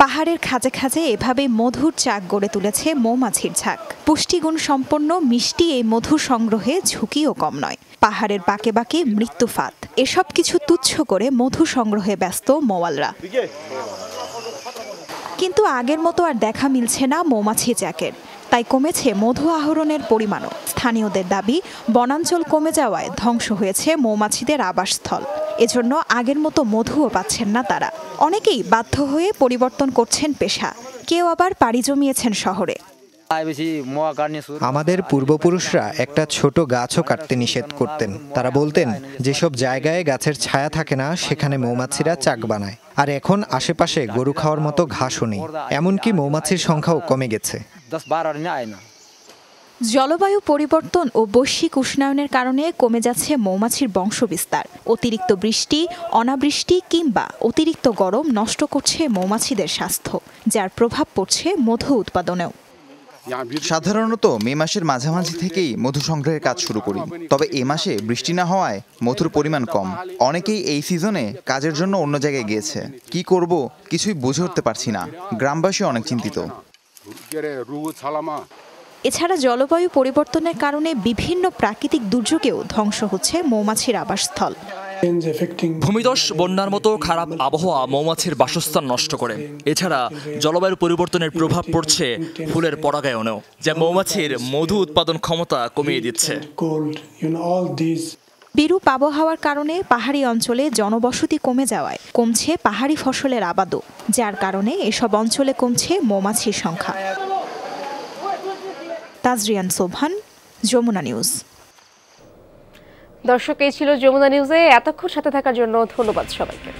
পাহাড়ের খাঁজে খাঁজে এভাবে মধুর চাক গড়ে তুলেছে মৌমাছির ঝাঁক পুষ্টিগুণ সম্পন্ন মিষ্টি এই মধু সংগ্রহে ঝুঁকিও কম নয় পাহাড়ের বাঁকে বাঁকে মৃত্যু ফাঁদ এসব কিছু তুচ্ছ করে মধু সংগ্রহে ব্যস্ত মোয়ালরা কিন্তু আগের মতো আর দেখা মিলছে না মৌমাছি জ্যাকের তাই কমেছে মধু আহরণের পরিমাণও স্থানীয়দের দাবি বনাঞ্চল কমে যাওয়ায় ধ্বংস হয়েছে মৌমাছিদের আবাসস্থল এজন্য আগের মতো মধুও পাচ্ছেন না তারা অনেকেই বাধ্য হয়ে পরিবর্তন করছেন পেশা কেউ আবার পাড়ি জমিয়েছেন শহরে আমাদের পূর্বপুরুষরা একটা ছোট গাছও কাটতে নিষেধ করতেন তারা বলতেন যেসব জায়গায় গাছের ছায়া থাকে না সেখানে মৌমাছিরা চাক বানায় আর এখন আশেপাশে গরু খাওয়ার মতো ঘাসও নেই এমনকি মৌমাছির সংখ্যাও কমে গেছে জলবায়ু পরিবর্তন ও বৈশ্বিক উষ্ণায়নের কারণে কমে যাচ্ছে মৌমাছির বংশবিস্তার অতিরিক্ত বৃষ্টি অনাবৃষ্টি কিংবা অতিরিক্ত গরম নষ্ট করছে মৌমাছিদের স্বাস্থ্য যার প্রভাব পড়ছে মধু উৎপাদনেও সাধারণত মে মাসের মাঝামাঝি থেকেই মধু সংগ্রহের কাজ শুরু করি তবে এ মাসে বৃষ্টি না হওয়ায় মধুর পরিমাণ কম অনেকেই এই সিজনে কাজের জন্য অন্য জায়গায় গিয়েছে কি করব কিছুই বুঝে উঠতে পারছি না গ্রামবাসী অনেক চিন্তিত এছাড়া জলবায়ু পরিবর্তনের কারণে বিভিন্ন প্রাকৃতিক দুর্যোগেও ধ্বংস হচ্ছে মৌমাছির আবাসস্থল ভূমিদস বন্যার মতো খারাপ আবহাওয়া মৌমাছির বাসস্থান নষ্ট করে এছাড়া জলবায়ু পরিবর্তনের প্রভাব পড়ছে ফুলের পরাগায়নেও যা মৌমাছির মধু উৎপাদন ক্ষমতা কমিয়ে দিচ্ছে বিরূপ আবহাওয়ার কারণে পাহাড়ি অঞ্চলে জনবসতি কমে যাওয়ায় কমছে পাহাড়ি ফসলের আবাদও যার কারণে এসব অঞ্চলে কমছে মৌমাছির সংখ্যা তাজরিয়ান সোভান যমুনা নিউজ দর্শক এই ছিল যমুনা নিউজে এতক্ষণ সাথে থাকার জন্য ধন্যবাদ সবাইকে